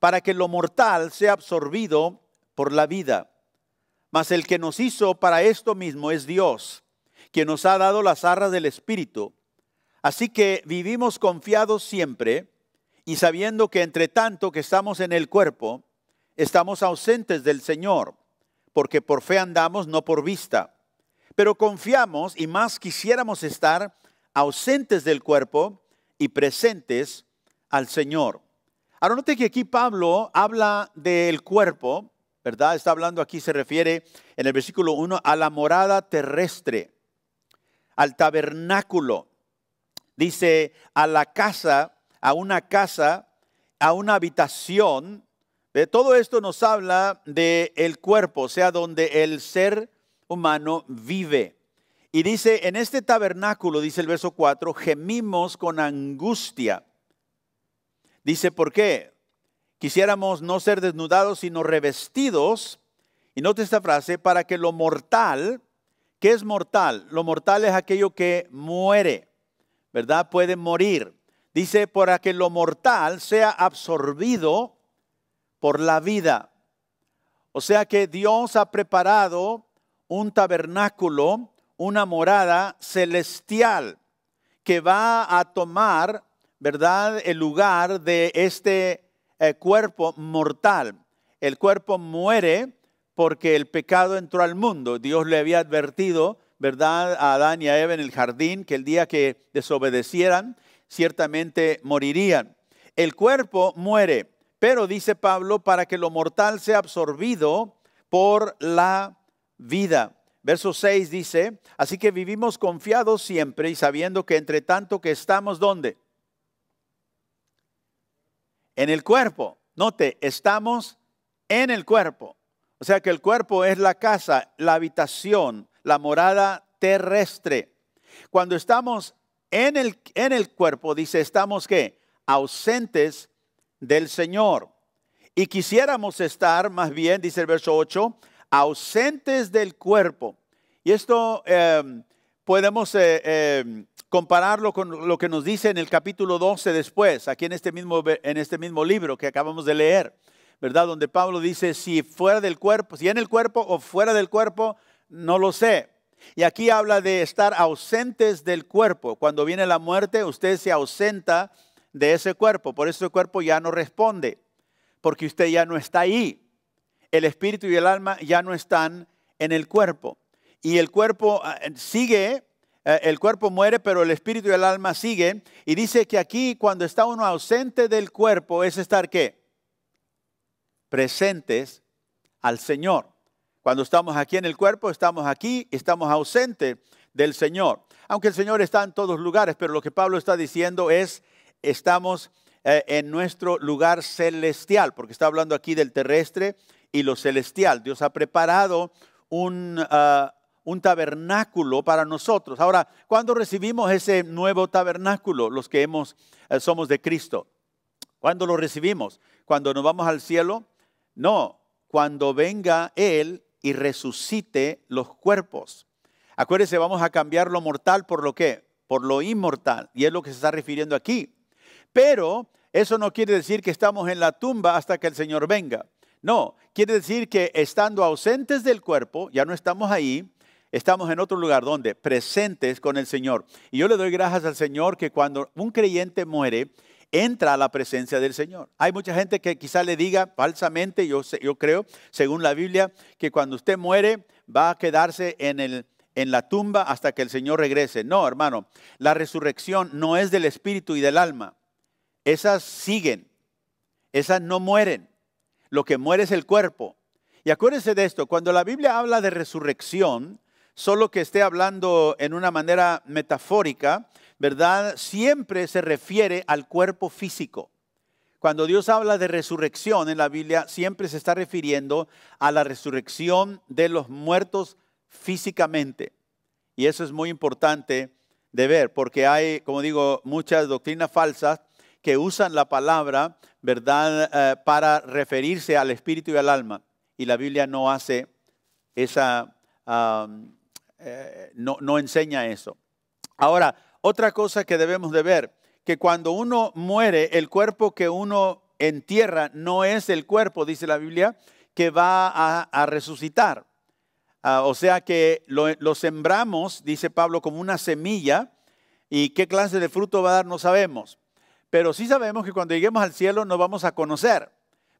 para que lo mortal sea absorbido por la vida. Mas el que nos hizo para esto mismo es Dios, quien nos ha dado las arras del Espíritu. Así que vivimos confiados siempre y sabiendo que entre tanto que estamos en el cuerpo, estamos ausentes del Señor, porque por fe andamos, no por vista. Pero confiamos y más quisiéramos estar ausentes del cuerpo y presentes al Señor. Ahora note que aquí Pablo habla del cuerpo, ¿verdad? Está hablando aquí, se refiere en el versículo 1 a la morada terrestre, al tabernáculo. Dice a la casa, a una casa, a una habitación. De todo esto nos habla del el cuerpo, o sea, donde el ser humano vive. Y dice, en este tabernáculo, dice el verso 4, gemimos con angustia. Dice, ¿por qué? Quisiéramos no ser desnudados, sino revestidos. Y note esta frase, para que lo mortal, que es mortal? Lo mortal es aquello que muere, ¿verdad? Puede morir. Dice, para que lo mortal sea absorbido por la vida. O sea que Dios ha preparado un tabernáculo, una morada celestial que va a tomar, ¿verdad?, el lugar de este eh, cuerpo mortal. El cuerpo muere porque el pecado entró al mundo. Dios le había advertido, ¿verdad?, a Adán y a Eva en el jardín que el día que desobedecieran, ciertamente morirían. El cuerpo muere, pero dice Pablo, para que lo mortal sea absorbido por la vida. Verso 6 dice, así que vivimos confiados siempre y sabiendo que entre tanto que estamos, ¿dónde? En el cuerpo. Note, estamos en el cuerpo. O sea que el cuerpo es la casa, la habitación, la morada terrestre. Cuando estamos en el, en el cuerpo, dice, estamos qué? Ausentes del Señor. Y quisiéramos estar, más bien, dice el verso 8, ausentes del cuerpo. Y esto em, podemos eh, em, compararlo con lo que nos dice en el capítulo 12 después, aquí en este, mismo, en este mismo libro que acabamos de leer, ¿verdad? Donde Pablo dice, si fuera del cuerpo, si en el cuerpo o fuera del cuerpo, no lo sé. Y aquí habla de estar ausentes del cuerpo. Cuando viene la muerte, usted se ausenta de ese cuerpo, por eso el cuerpo ya no responde, porque usted ya no está ahí el espíritu y el alma ya no están en el cuerpo. Y el cuerpo ah, sigue, eh, el cuerpo muere, pero el espíritu y el alma sigue. Y dice que aquí cuando está uno ausente del cuerpo es estar qué? Presentes al Señor. Cuando estamos aquí en el cuerpo, estamos aquí, estamos ausentes del Señor. Aunque el Señor está en todos lugares, pero lo que Pablo está diciendo es, estamos eh, en nuestro lugar celestial, porque está hablando aquí del terrestre y lo celestial. Dios ha preparado ah, un, tabernáculo para nosotros. Ahora, ¿cuándo recibimos ese nuevo tabernáculo, los que hemos, eh, somos de Cristo? ¿Cuándo lo recibimos? ¿Cuando nos vamos al cielo? No, cuando venga Él y resucite los cuerpos. Acuérdense, vamos a cambiar lo mortal por lo que? Por lo inmortal. Y es lo que se está refiriendo aquí. Pero eso no quiere decir que estamos en la tumba hasta que el Señor venga. No, quiere decir que estando ausentes del cuerpo, ya no estamos ahí, estamos en otro lugar donde presentes con el Señor. Y yo le doy gracias al Señor que cuando un creyente muere, entra a la presencia del Señor. Hay mucha gente que quizá le diga falsamente, yo, yo creo, según la Biblia, que cuando usted muere va a quedarse en, el, en la tumba hasta que el Señor regrese. No, hermano, la resurrección no es del espíritu y del alma. Esas siguen, esas no mueren lo que muere es el cuerpo. Y acuérdense de esto, cuando la Biblia habla de resurrección, solo que esté hablando en una manera metafórica, ¿verdad? Siempre se refiere al cuerpo físico. Cuando Dios habla de resurrección en la Biblia, siempre se está refiriendo a la resurrección de los muertos físicamente. Y eso es muy importante de ver, porque hay, como digo, muchas doctrinas falsas que usan la palabra, ¿verdad?, eh, para referirse al espíritu y al alma. Y la Biblia no hace esa, eh, no, enseña eso. Ahora, otra cosa que debemos de ver, que cuando uno muere, el cuerpo que uno entierra no es el cuerpo, dice la Biblia, que va a, resucitar. Ah, o sea que lo, lo, sembramos, dice Pablo, como una semilla, y qué clase de fruto va a dar no sabemos pero sí sabemos que cuando lleguemos al cielo nos vamos a conocer.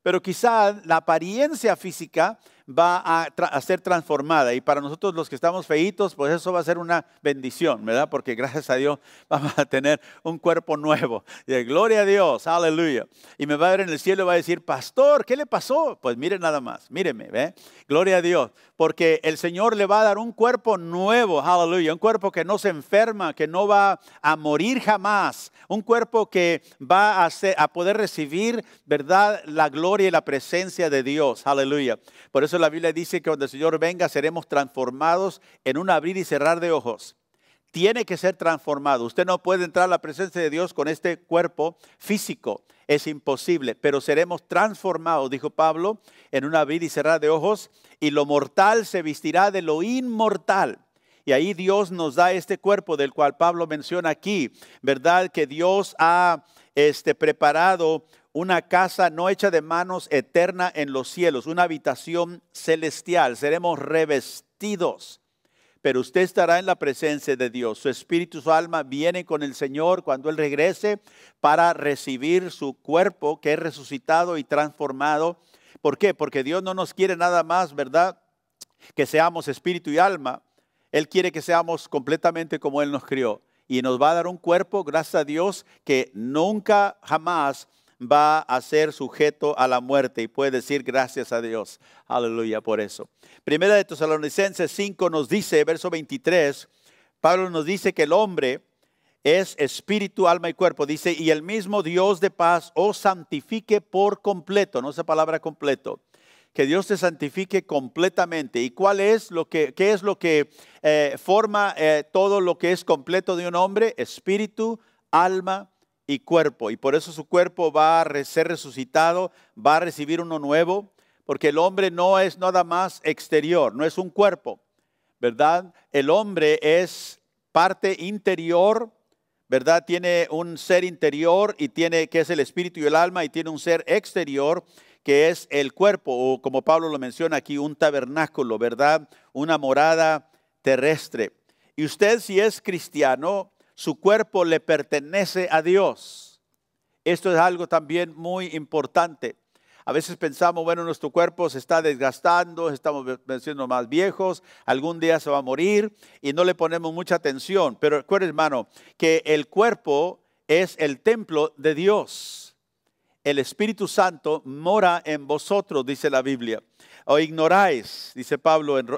Pero quizá la apariencia física va a, ser transformada. Y para nosotros los que estamos feitos, pues eso va a ser una bendición, ¿verdad? Porque gracias a Dios vamos a tener un cuerpo nuevo. gloria a Dios, aleluya. Y me va a ver en el cielo y va a decir, pastor, ¿qué le pasó? Pues mire nada más, míreme, ¿ve? Gloria a Dios. Porque el Señor le va a dar un cuerpo nuevo, aleluya. Un cuerpo que no se enferma, que no va a morir jamás. Un cuerpo que va a, a poder recibir, ¿verdad? La gloria y la presencia de Dios, aleluya. Por eso la Biblia dice que cuando el Señor venga seremos transformados en un abrir y cerrar de ojos. Tiene que ser transformado. Usted no puede entrar a la presencia de Dios con este cuerpo físico. Es imposible, pero seremos transformados, dijo Pablo, en un abrir y cerrar de ojos, y lo mortal se vestirá de lo inmortal. Y ahí Dios nos da este cuerpo del cual Pablo menciona aquí, ¿verdad? Que Dios ha este, preparado una casa no hecha de manos eterna en los cielos, una habitación celestial. Seremos revestidos. Pero usted estará en la presencia de Dios. Su espíritu, su alma vienen con el Señor cuando Él regrese para recibir su cuerpo que es resucitado y transformado. ¿Por qué? Porque Dios no nos quiere nada más, ¿verdad? Que seamos espíritu y alma. Él quiere que seamos completamente como Él nos crió. Y nos va a dar un cuerpo, gracias a Dios, que nunca jamás va a ser sujeto a la muerte y puede decir gracias a Dios. Aleluya por eso. Primera de Tesalonicenses 5 nos dice, verso 23, Pablo nos dice que el hombre es espíritu, alma y cuerpo. Dice, y el mismo Dios de paz os santifique por completo, no esa palabra completo. Que Dios te santifique completamente. ¿Y cuál es lo que, qué es lo que eh, forma eh, todo lo que es completo de un hombre? Espíritu, alma y cuerpo. Y por eso su cuerpo va a ser resucitado, va a recibir uno nuevo, porque el hombre no es nada más exterior, no es un cuerpo, ¿verdad? El hombre es parte interior, ¿verdad? Tiene un ser interior y tiene que es el espíritu y el alma y tiene un ser exterior que es el cuerpo o como Pablo lo menciona aquí un tabernáculo, ¿verdad? Una morada terrestre. Y usted si es cristiano, su cuerpo le pertenece a Dios. Esto es algo también muy importante. A veces pensamos, bueno, nuestro cuerpo se está desgastando, estamos siendo más viejos, algún día se va a morir y no le ponemos mucha atención. Pero recuerda, hermano, que el cuerpo es el templo de Dios. El Espíritu Santo mora en vosotros, dice la Biblia. O ignoráis, dice Pablo en,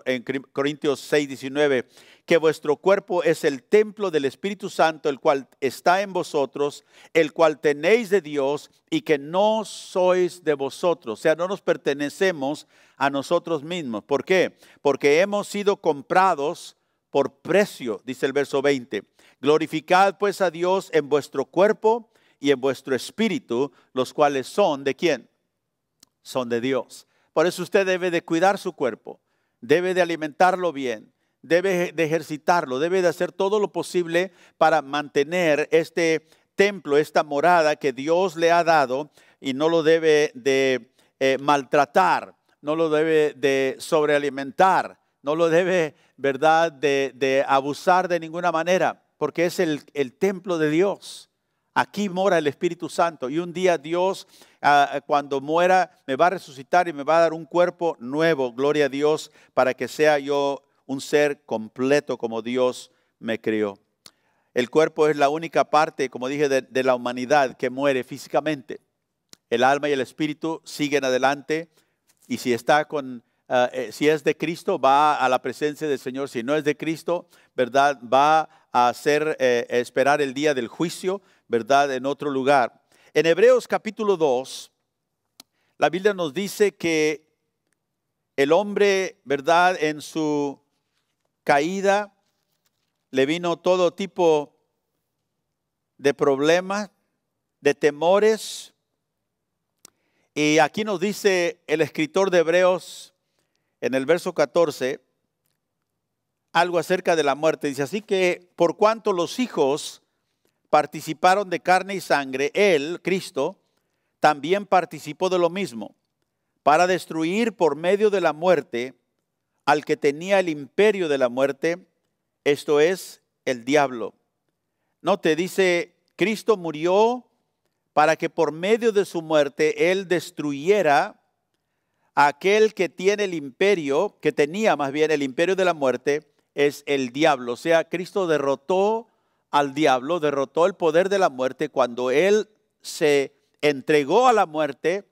Corintios 6, 19, que vuestro cuerpo es el templo del Espíritu Santo, el cual está en vosotros, el cual tenéis de Dios y que no sois de vosotros. O sea, no nos pertenecemos a nosotros mismos. ¿Por qué? Porque hemos sido comprados por precio, dice el verso 20. Glorificad pues a Dios en vuestro cuerpo y en vuestro espíritu, los cuales son de quién? Son de Dios. Por eso usted debe de cuidar su cuerpo, debe de alimentarlo bien, debe de ejercitarlo, debe de hacer todo lo posible para mantener este templo, esta morada que Dios le ha dado y no lo debe de eh, maltratar, no lo debe de sobrealimentar, no lo debe, ¿verdad?, de, abusar de ninguna manera, porque es el, templo de Dios. Aquí mora el Espíritu Santo. Y un día Dios, ah, cuando muera, me va a resucitar y me va a dar un cuerpo nuevo. Gloria a Dios, para que sea yo un ser completo como Dios me creó. El cuerpo es la única parte, como dije, de, la humanidad que muere físicamente. El alma y el espíritu siguen adelante y si está con ah, eh, si es de Cristo, va a la presencia del Señor. Si no es de Cristo, ¿verdad? Va a hacer eh, esperar el día del juicio, ¿verdad? En otro lugar. En Hebreos capítulo 2, la Biblia nos dice que el hombre, ¿verdad? En su caída, le vino todo tipo de problemas, de temores. Y aquí nos dice el escritor de Hebreos en el verso 14 algo acerca de la muerte. Dice, así que por cuanto los hijos participaron de carne y sangre, él, Cristo, también participó de lo mismo, para destruir por medio de la muerte al que tenía el imperio de la muerte, esto es el diablo. No te dice, Cristo murió para que por medio de su muerte él destruyera aquel que tiene el imperio, que tenía más bien el imperio de la muerte, es el diablo. O sea, Cristo derrotó al diablo, derrotó el poder de la muerte cuando él se entregó a la muerte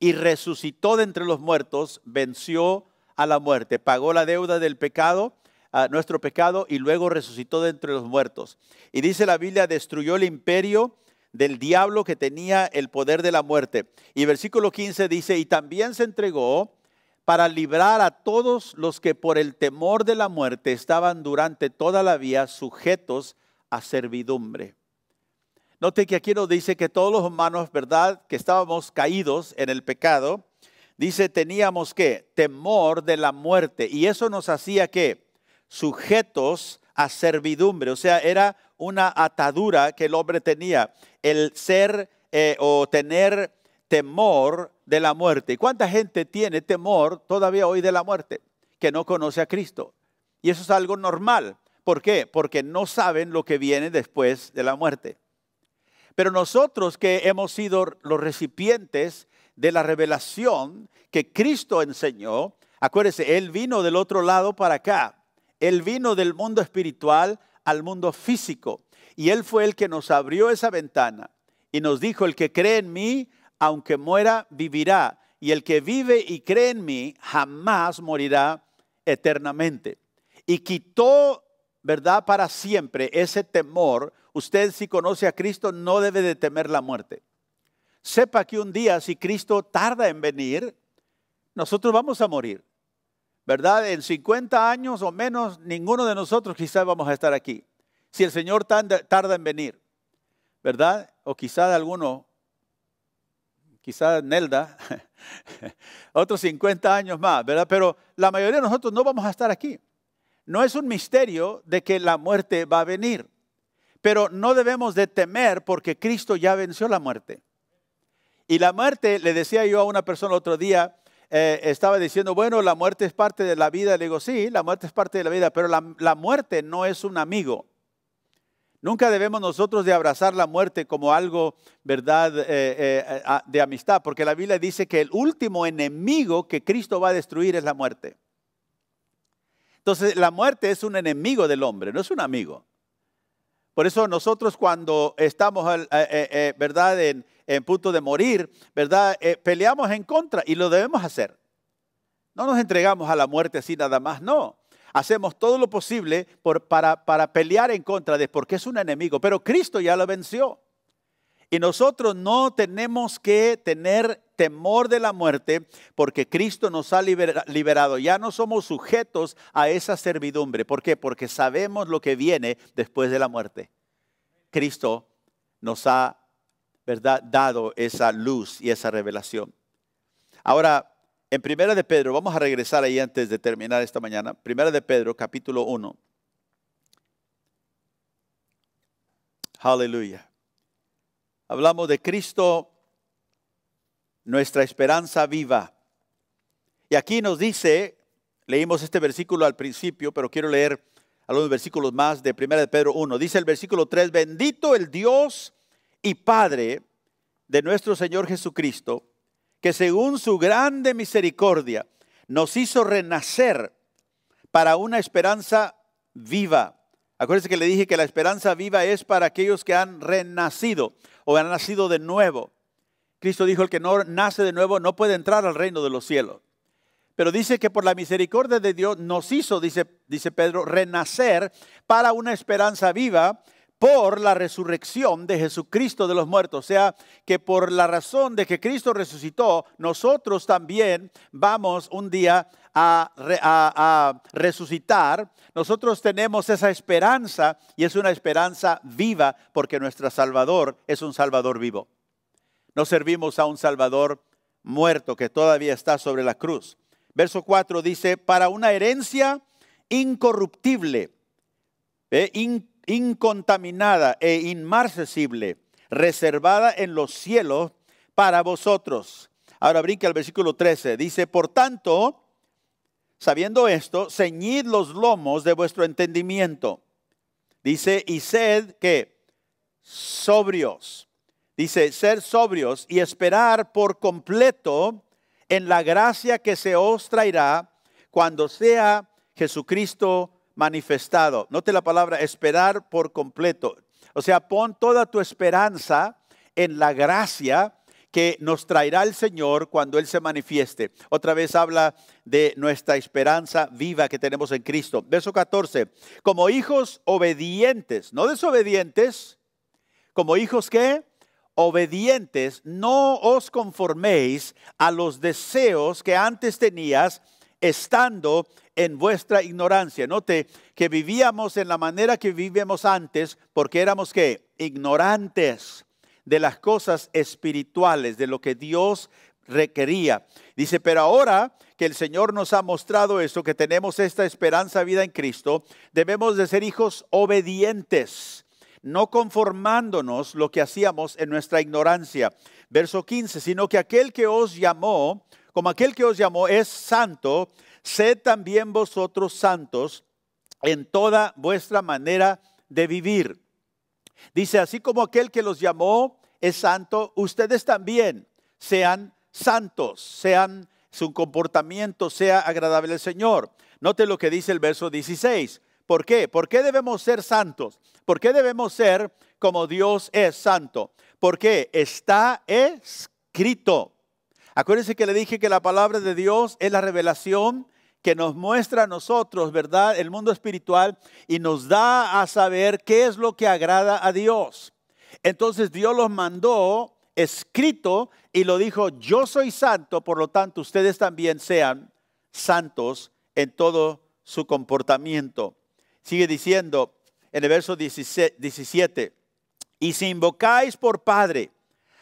y resucitó de entre los muertos, venció a la muerte, pagó la deuda del pecado, a nuestro pecado, y luego resucitó de entre los muertos. Y dice la Biblia, destruyó el imperio del diablo que tenía el poder de la muerte. Y versículo 15 dice, y también se entregó para librar a todos los que por el temor de la muerte estaban durante toda la vida sujetos a servidumbre. Note que aquí nos dice que todos los humanos, ¿verdad?, que estábamos caídos en el pecado, Dice, teníamos que temor de la muerte y eso nos hacía que sujetos a servidumbre, o sea, era una atadura que el hombre tenía, el ser eh, o tener temor de la muerte. cuánta gente tiene temor todavía hoy de la muerte que no conoce a Cristo? Y eso es algo normal. ¿Por qué? Porque no saben lo que viene después de la muerte. Pero nosotros que hemos sido los recipientes de la revelación que Cristo enseñó, acuérdese, Él vino del otro lado para acá. Él vino del mundo espiritual al mundo físico. Y Él fue el que nos abrió esa ventana y nos dijo, el que cree en mí, aunque muera, vivirá. Y el que vive y cree en mí, jamás morirá eternamente. Y quitó, ¿verdad? Para siempre ese temor. Usted si conoce a Cristo no debe de temer la muerte sepa que un día si Cristo tarda en venir, nosotros vamos a morir. ¿Verdad? En 50 años o menos, ninguno de nosotros quizás vamos a estar aquí. Si el Señor tarda en venir, ¿verdad? O quizás alguno, quizás Nelda, otros 50 años más, ¿verdad? Pero la mayoría de nosotros no vamos a estar aquí. No es un misterio de que la muerte va a venir, pero no debemos de temer porque Cristo ya venció la muerte. Y la muerte, le decía yo a una persona el otro día, eh, estaba diciendo, bueno, la muerte es parte de la vida. Le digo, sí, la muerte es parte de la vida, pero la, muerte no es un amigo. Nunca debemos nosotros de abrazar la muerte como algo, ¿verdad?, eh, eh, de amistad, porque la Biblia dice que el último enemigo que Cristo va a destruir es la muerte. Entonces, la muerte es un enemigo del hombre, no es un amigo. Por eso nosotros cuando estamos, eh, eh, eh, ¿verdad?, en, punto de morir, ¿verdad?, peleamos en contra y lo debemos hacer. No nos entregamos a la muerte así nada más, no. Hacemos todo lo posible por, para, para pelear en contra de porque es un enemigo, pero Cristo ya lo venció. Y nosotros no tenemos que tener temor de la muerte, porque Cristo nos ha liberado. Ya no somos sujetos a esa servidumbre. ¿Por qué? Porque sabemos lo que viene después de la muerte. Cristo nos ha ¿verdad? dado esa luz y esa revelación. Ahora, en Primera de Pedro, vamos a regresar ahí antes de terminar esta mañana. Primera de Pedro, capítulo 1. Aleluya. Hablamos de Cristo nuestra esperanza viva. Y aquí nos dice, leímos este versículo al principio, pero quiero leer algunos versículos más de primera de Pedro 1. Dice el versículo 3, bendito el Dios y Padre de nuestro Señor Jesucristo, que según su grande misericordia nos hizo renacer para una esperanza viva. Acuérdense que le dije que la esperanza viva es para aquellos que han renacido o han nacido de nuevo. Cristo dijo, el que no nace de nuevo no puede entrar al reino de los cielos. Pero dice que por la misericordia de Dios nos hizo, dice, dice Pedro, renacer para una esperanza viva por la resurrección de Jesucristo de los muertos. O sea, que por la razón de que Cristo resucitó, nosotros también vamos un día a, a, resucitar. Nosotros tenemos esa esperanza y es una esperanza viva porque nuestro Salvador es un Salvador vivo. No servimos a un Salvador muerto que todavía está sobre la cruz. Verso 4 dice, para una herencia incorruptible, eh, incontaminada e inmarcesible, reservada en los cielos para vosotros. Ahora brinque al versículo 13. Dice, por tanto, sabiendo esto, ceñid los lomos de vuestro entendimiento. Dice, y sed que sobrios. Dice, ser sobrios y esperar por completo en la gracia que se os traerá cuando sea Jesucristo manifestado. Note la palabra esperar por completo. O sea, pon toda tu esperanza en la gracia que nos traerá el Señor cuando Él se manifieste. Otra vez habla de nuestra esperanza viva que tenemos en Cristo. Verso 14, como hijos obedientes, no desobedientes, como hijos que obedientes, no os conforméis a los deseos que antes tenías estando en vuestra ignorancia. Note que vivíamos en la manera que vivíamos antes porque éramos que ignorantes de las cosas espirituales, de lo que Dios requería. Dice, pero ahora que el Señor nos ha mostrado esto, que tenemos esta esperanza vida en Cristo, debemos de ser hijos obedientes no conformándonos lo que hacíamos en nuestra ignorancia. Verso 15, sino que aquel que os llamó, como aquel que os llamó es santo, sed también vosotros santos en toda vuestra manera de vivir. Dice, así como aquel que los llamó es santo, ustedes también sean santos, sean su comportamiento sea agradable al Señor. Note lo que dice el verso 16. ¿Por qué? ¿Por qué debemos ser santos? ¿Por qué debemos ser como Dios es santo? Porque está escrito. Acuérdense que le dije que la palabra de Dios es la revelación que nos muestra a nosotros, ¿verdad? El mundo espiritual y nos da a saber qué es lo que agrada a Dios. Entonces Dios los mandó escrito y lo dijo, yo soy santo, por lo tanto ustedes también sean santos en todo su comportamiento sigue diciendo en el verso 17, y si invocáis por Padre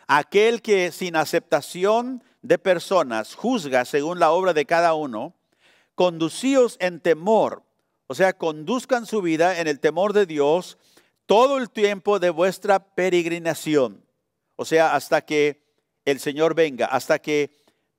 aquel que sin aceptación de personas juzga según la obra de cada uno, conducíos en temor, o sea, conduzcan su vida en el temor de Dios todo el tiempo de vuestra peregrinación, o sea, hasta que el Señor venga, hasta que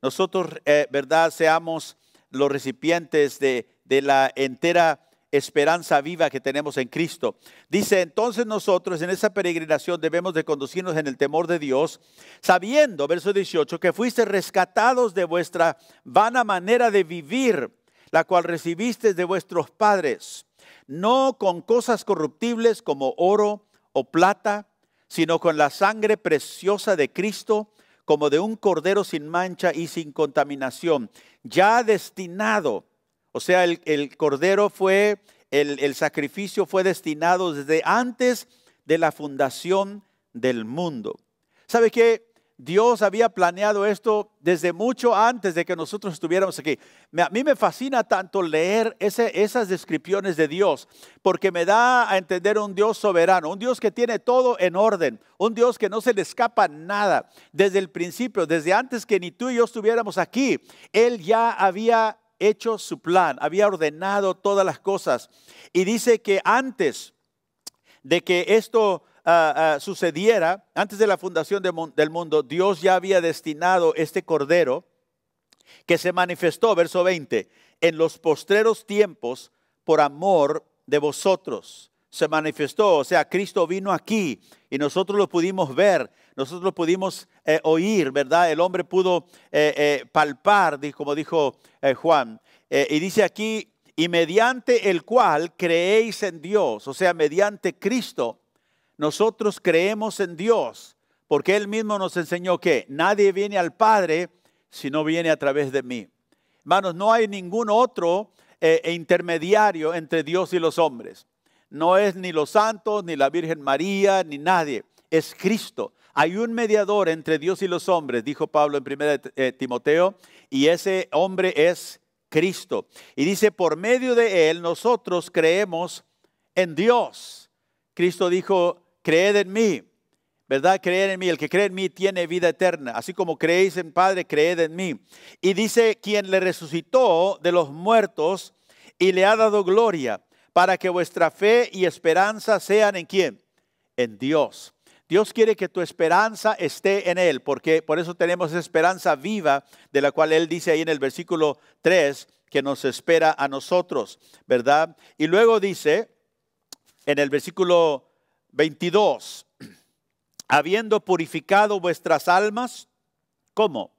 nosotros, eh, ¿verdad?, seamos los recipientes de la entera esperanza viva que tenemos en Cristo. Dice, entonces nosotros en esa peregrinación debemos de conducirnos en el temor de Dios, sabiendo, verso 18, que fuiste rescatados de vuestra vana manera de vivir, la cual recibiste de vuestros padres, no con cosas corruptibles como oro o plata, sino con la sangre preciosa de Cristo, como de un cordero sin mancha y sin contaminación, ya destinado o sea, el, cordero fue, el, sacrificio fue destinado desde antes de la fundación del mundo. ¿Sabe qué? Dios había planeado esto desde mucho antes de que nosotros estuviéramos aquí. A mí me fascina tanto leer ese, esas descripciones de Dios, porque me da a entender un Dios soberano, un Dios que tiene todo en orden, un Dios que no se le escapa nada. Desde el principio, desde antes que ni tú y yo estuviéramos aquí, Él ya había hecho su plan, había ordenado todas las cosas. Y dice que antes de que esto ah, ah, sucediera, antes de la fundación del mundo, Dios ya había destinado este cordero que se manifestó, verso 20, en los postreros tiempos por amor de vosotros se manifestó, o sea, Cristo vino aquí y nosotros lo pudimos ver, nosotros lo pudimos eh, oír, ¿verdad? El hombre pudo eh, eh, palpar, como dijo Juan. y dice aquí, y mediante el cual creéis en Dios, o sea, mediante Cristo, nosotros creemos en Dios, porque Él mismo nos enseñó que nadie viene al Padre si no viene a través de mí. Hermanos, no hay ningún otro e intermediario entre Dios y los hombres. No es ni los santos, ni la Virgen María, ni nadie. Es Cristo. Hay un mediador entre Dios y los hombres, dijo Pablo en 1 eh, Timoteo, y ese hombre es Cristo. Y dice, por medio de él nosotros creemos en Dios. Cristo dijo, creed en mí, ¿verdad? Creed en mí. El que cree en mí tiene vida eterna. Así como creéis en Padre, creed en mí. Y dice, quien le resucitó de los muertos y le ha dado gloria para que vuestra fe y esperanza sean en quién? En Dios. Dios quiere que tu esperanza esté en Él, porque por eso tenemos esperanza viva, de la cual Él dice ahí en el versículo 3, que nos espera a nosotros, ¿verdad? Y luego dice en el versículo 22, habiendo purificado vuestras almas, ¿cómo?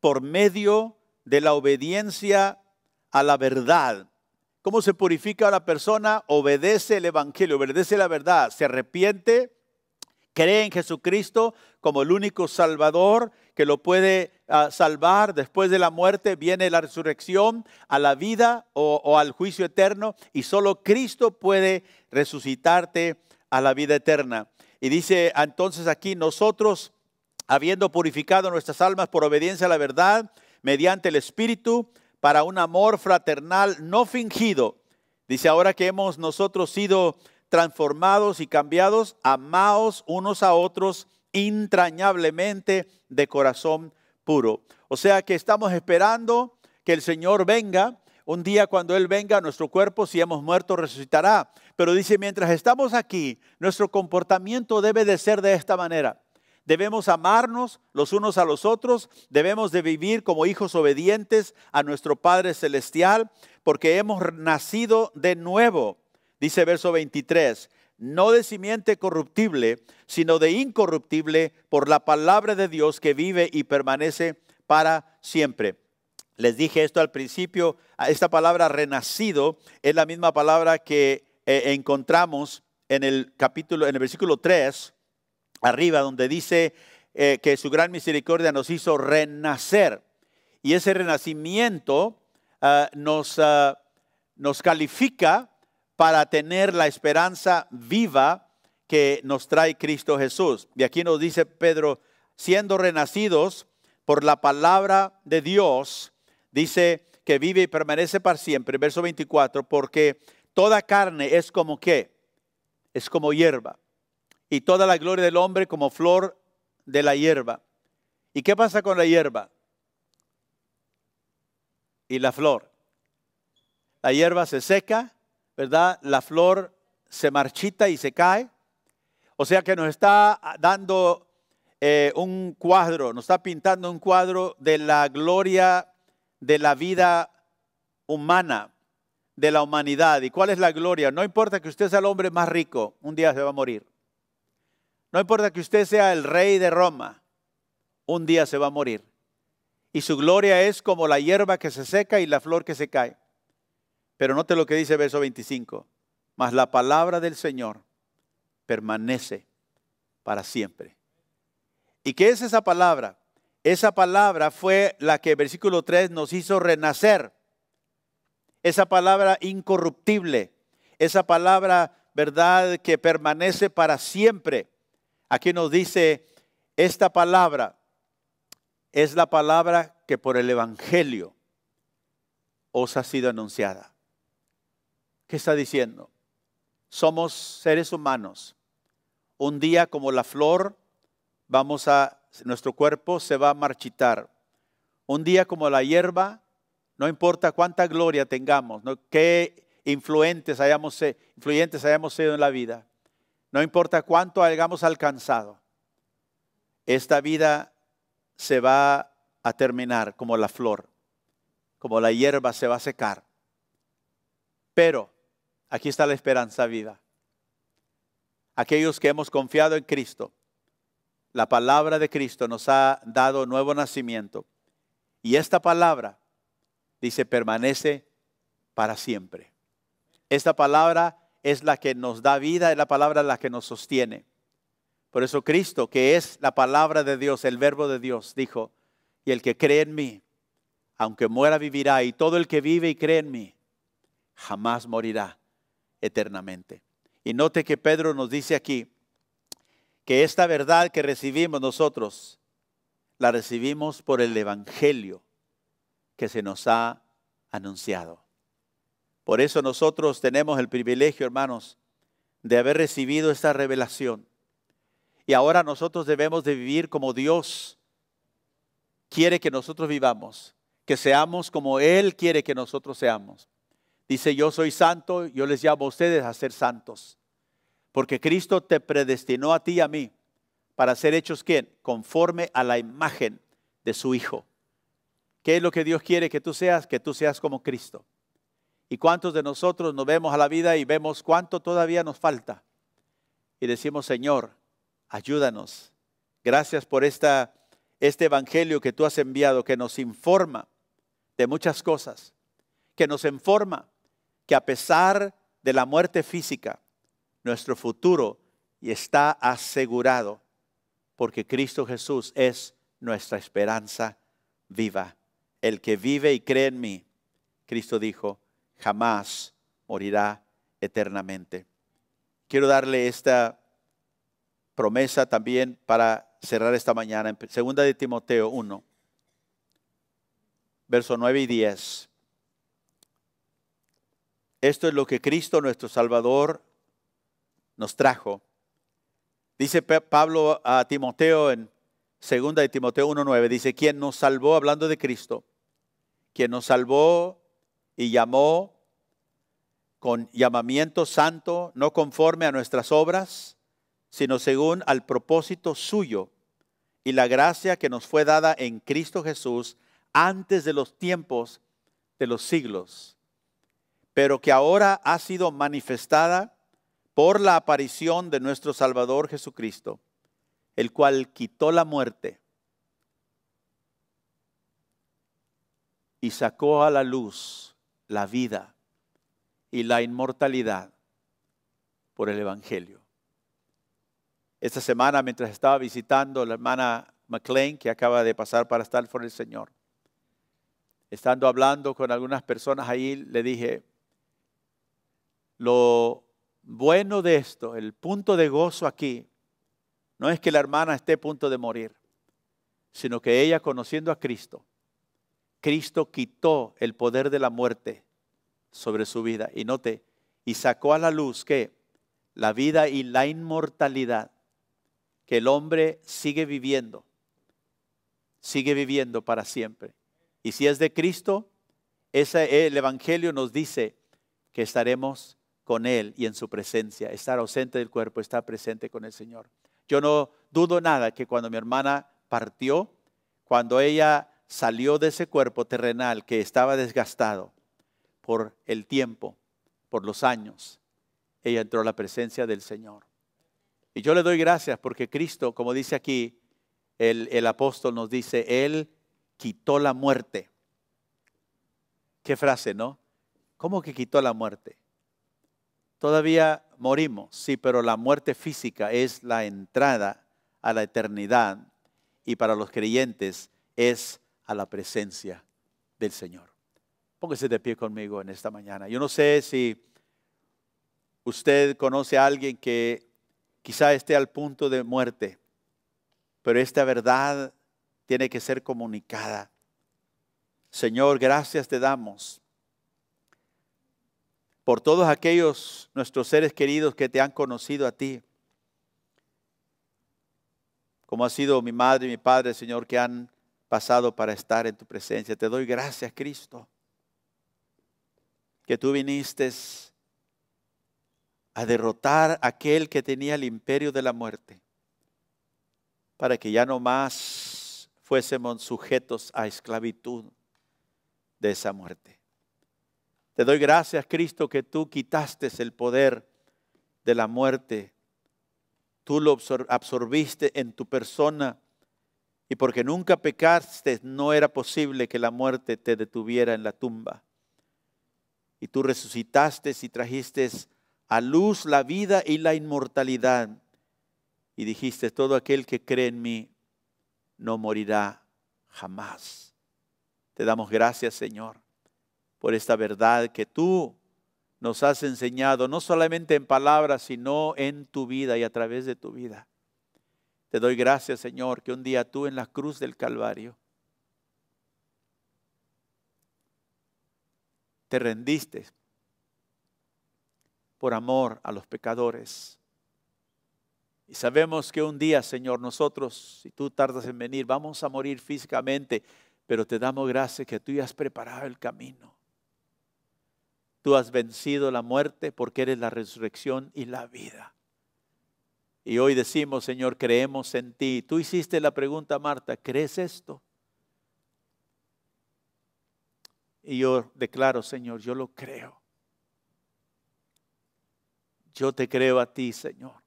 Por medio de la obediencia a la verdad ¿Cómo se purifica la persona? Obedece el Evangelio, obedece la verdad, se arrepiente, cree en Jesucristo como el único Salvador que lo puede ah, salvar. Después de la muerte viene la resurrección a la vida o, o al juicio eterno y solo Cristo puede resucitarte a la vida eterna. Y dice ah, entonces aquí, nosotros, habiendo purificado nuestras almas por obediencia a la verdad, mediante el Espíritu, para un amor fraternal no fingido. Dice, ahora que hemos nosotros sido transformados y cambiados, amados unos a otros entrañablemente de corazón puro. O sea que estamos esperando que el Señor venga. Un día cuando Él venga, nuestro cuerpo, si hemos muerto, resucitará. Pero dice, mientras estamos aquí, nuestro comportamiento debe de ser de esta manera debemos amarnos los unos a los otros, debemos de vivir como hijos obedientes a nuestro Padre Celestial, porque hemos nacido de nuevo, dice verso 23, no de simiente corruptible, sino de incorruptible por la palabra de Dios que vive y permanece para siempre. Les dije esto al principio, esta palabra renacido es la misma palabra que eh, encontramos en el capítulo, en el versículo 3, arriba donde dice eh, que su gran misericordia nos hizo renacer. Y ese renacimiento ah, nos, ah, nos califica para tener la esperanza viva que nos trae Cristo Jesús. Y aquí nos dice Pedro, siendo renacidos por la palabra de Dios, dice que vive y permanece para siempre, verso 24, porque toda carne es como qué? Es como hierba y toda la gloria del hombre como flor de la hierba. ¿Y qué pasa con la hierba? Y la flor. La hierba se seca, ¿verdad? La flor se marchita y se cae. O sea que nos está dando eh, un cuadro, nos está pintando un cuadro de la gloria de la vida humana, de la humanidad. ¿Y cuál es la gloria? No importa que usted sea el hombre más rico, un día se va a morir. No importa que usted sea el rey de Roma, un día se va a morir. Y su gloria es como la hierba que se seca y la flor que se cae. Pero note lo que dice verso 25. Mas la palabra del Señor permanece para siempre. ¿Y qué es esa palabra? Esa palabra fue la que versículo 3 nos hizo renacer. Esa palabra incorruptible. Esa palabra, ¿verdad?, que permanece para siempre. Aquí nos dice, esta palabra es la palabra que por el Evangelio os ha sido anunciada. ¿Qué está diciendo? Somos seres humanos. Un día como la flor, vamos a, nuestro cuerpo se va a marchitar. Un día como la hierba, no importa cuánta gloria tengamos, qué hayamos, influyentes hayamos sido en la vida, no importa cuánto hayamos alcanzado, esta vida se va a terminar como la flor, como la hierba se va a secar. Pero aquí está la esperanza viva. Aquellos que hemos confiado en Cristo, la palabra de Cristo nos ha dado nuevo nacimiento. Y esta palabra, dice, permanece para siempre. Esta palabra es la que nos da vida, es la palabra la que nos sostiene. Por eso Cristo, que es la palabra de Dios, el verbo de Dios, dijo, y el que cree en mí, aunque muera, vivirá, y todo el que vive y cree en mí, jamás morirá eternamente. Y note que Pedro nos dice aquí que esta verdad que recibimos nosotros, la recibimos por el Evangelio que se nos ha anunciado. Por eso nosotros tenemos el privilegio, hermanos, de haber recibido esta revelación. Y ahora nosotros debemos de vivir como Dios quiere que nosotros vivamos, que seamos como Él quiere que nosotros seamos. Dice, yo soy santo, yo les llamo a ustedes a ser santos, porque Cristo te predestinó a ti y a mí para ser hechos ¿quién? conforme a la imagen de su Hijo. ¿Qué es lo que Dios quiere que tú seas? Que tú seas como Cristo. ¿Y cuántos de nosotros nos vemos a la vida y vemos cuánto todavía nos falta? Y decimos, Señor, ayúdanos. Gracias por esta, este Evangelio que tú has enviado, que nos informa de muchas cosas, que nos informa que a pesar de la muerte física, nuestro futuro está asegurado, porque Cristo Jesús es nuestra esperanza viva. El que vive y cree en mí, Cristo dijo, jamás morirá eternamente. Quiero darle esta promesa también para cerrar esta mañana en segunda de Timoteo 1, verso 9 y 10. Esto es lo que Cristo nuestro Salvador nos trajo. Dice Pablo a Timoteo en segunda de Timoteo 1:9 dice, "Quien nos salvó hablando de Cristo, quien nos salvó y llamó con llamamiento santo, no conforme a nuestras obras, sino según al propósito suyo y la gracia que nos fue dada en Cristo Jesús antes de los tiempos de los siglos, pero que ahora ha sido manifestada por la aparición de nuestro Salvador Jesucristo, el cual quitó la muerte y sacó a la luz la vida y la inmortalidad por el Evangelio. Esta semana, mientras estaba visitando a la hermana McLean, que acaba de pasar para estar con el Señor, estando hablando con algunas personas ahí, le dije, lo bueno de esto, el punto de gozo aquí, no es que la hermana esté a punto de morir, sino que ella conociendo a Cristo Cristo quitó el poder de la muerte sobre su vida. Y note, y sacó a la luz que la vida y la inmortalidad que el hombre sigue viviendo, sigue viviendo para siempre. Y si es de Cristo, ese, el Evangelio nos dice que estaremos con Él y en su presencia. Estar ausente del cuerpo, estar presente con el Señor. Yo no dudo nada que cuando mi hermana partió, cuando ella salió de ese cuerpo terrenal que estaba desgastado por el tiempo, por los años. Ella entró a la presencia del Señor. Y yo le doy gracias porque Cristo, como dice aquí el, apóstol, nos dice, Él quitó la muerte. Qué frase, ¿no? ¿Cómo que quitó la muerte? Todavía morimos, sí, pero la muerte física es la entrada a la eternidad y para los creyentes es a la presencia del Señor. Póngase de pie conmigo en esta mañana. Yo no sé si usted conoce a alguien que quizá esté al punto de muerte, pero esta verdad tiene que ser comunicada. Señor, gracias te damos por todos aquellos nuestros seres queridos que te han conocido a ti, como ha sido mi madre y mi padre, Señor, que han pasado para estar en tu presencia. Te doy gracias, Cristo, que tú viniste a derrotar a aquel que tenía el imperio de la muerte, para que ya no más fuésemos sujetos a esclavitud de esa muerte. Te doy gracias, Cristo, que tú quitaste el poder de la muerte. Tú lo absorbiste en tu persona y porque nunca pecaste, no era posible que la muerte te detuviera en la tumba. Y tú resucitaste y trajiste a luz la vida y la inmortalidad. Y dijiste, todo aquel que cree en mí no morirá jamás. Te damos gracias, Señor, por esta verdad que tú nos has enseñado, no solamente en palabras, sino en tu vida y a través de tu vida. Te doy gracias, Señor, que un día tú en la cruz del Calvario te rendiste por amor a los pecadores. Y sabemos que un día, Señor, nosotros, si tú tardas en venir, vamos a morir físicamente, pero te damos gracias que tú has preparado el camino. Tú has vencido la muerte porque eres la resurrección y la vida. Y hoy decimos, Señor, creemos en ti. Tú hiciste la pregunta, Marta, ¿crees esto? Y yo declaro, Señor, yo lo creo. Yo te creo a ti, Señor.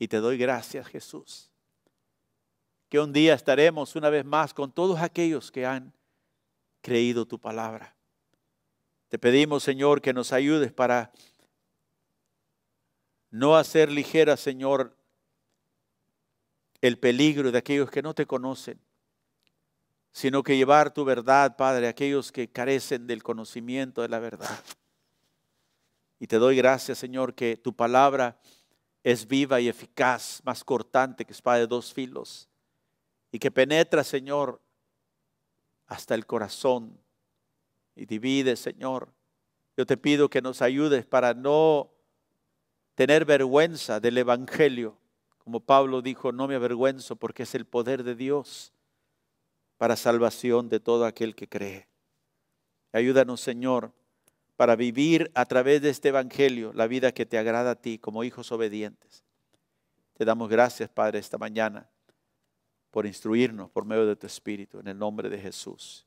Y te doy gracias, Jesús. Que un día estaremos una vez más con todos aquellos que han creído tu palabra. Te pedimos, Señor, que nos ayudes para no hacer ligera, Señor, el peligro de aquellos que no te conocen, sino que llevar tu verdad, Padre, a aquellos que carecen del conocimiento de la verdad. Y te doy gracias, Señor, que tu palabra es viva y eficaz, más cortante que espada de dos filos, y que penetra, Señor, hasta el corazón y divide, Señor. Yo te pido que nos ayudes para no tener vergüenza del Evangelio. Como Pablo dijo, no me avergüenzo porque es el poder de Dios para salvación de todo aquel que cree. Ayúdanos, Señor, para vivir a través de este Evangelio la vida que te agrada a ti como hijos obedientes. Te damos gracias, Padre, esta mañana por instruirnos por medio de tu Espíritu, en el nombre de Jesús.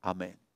Amén.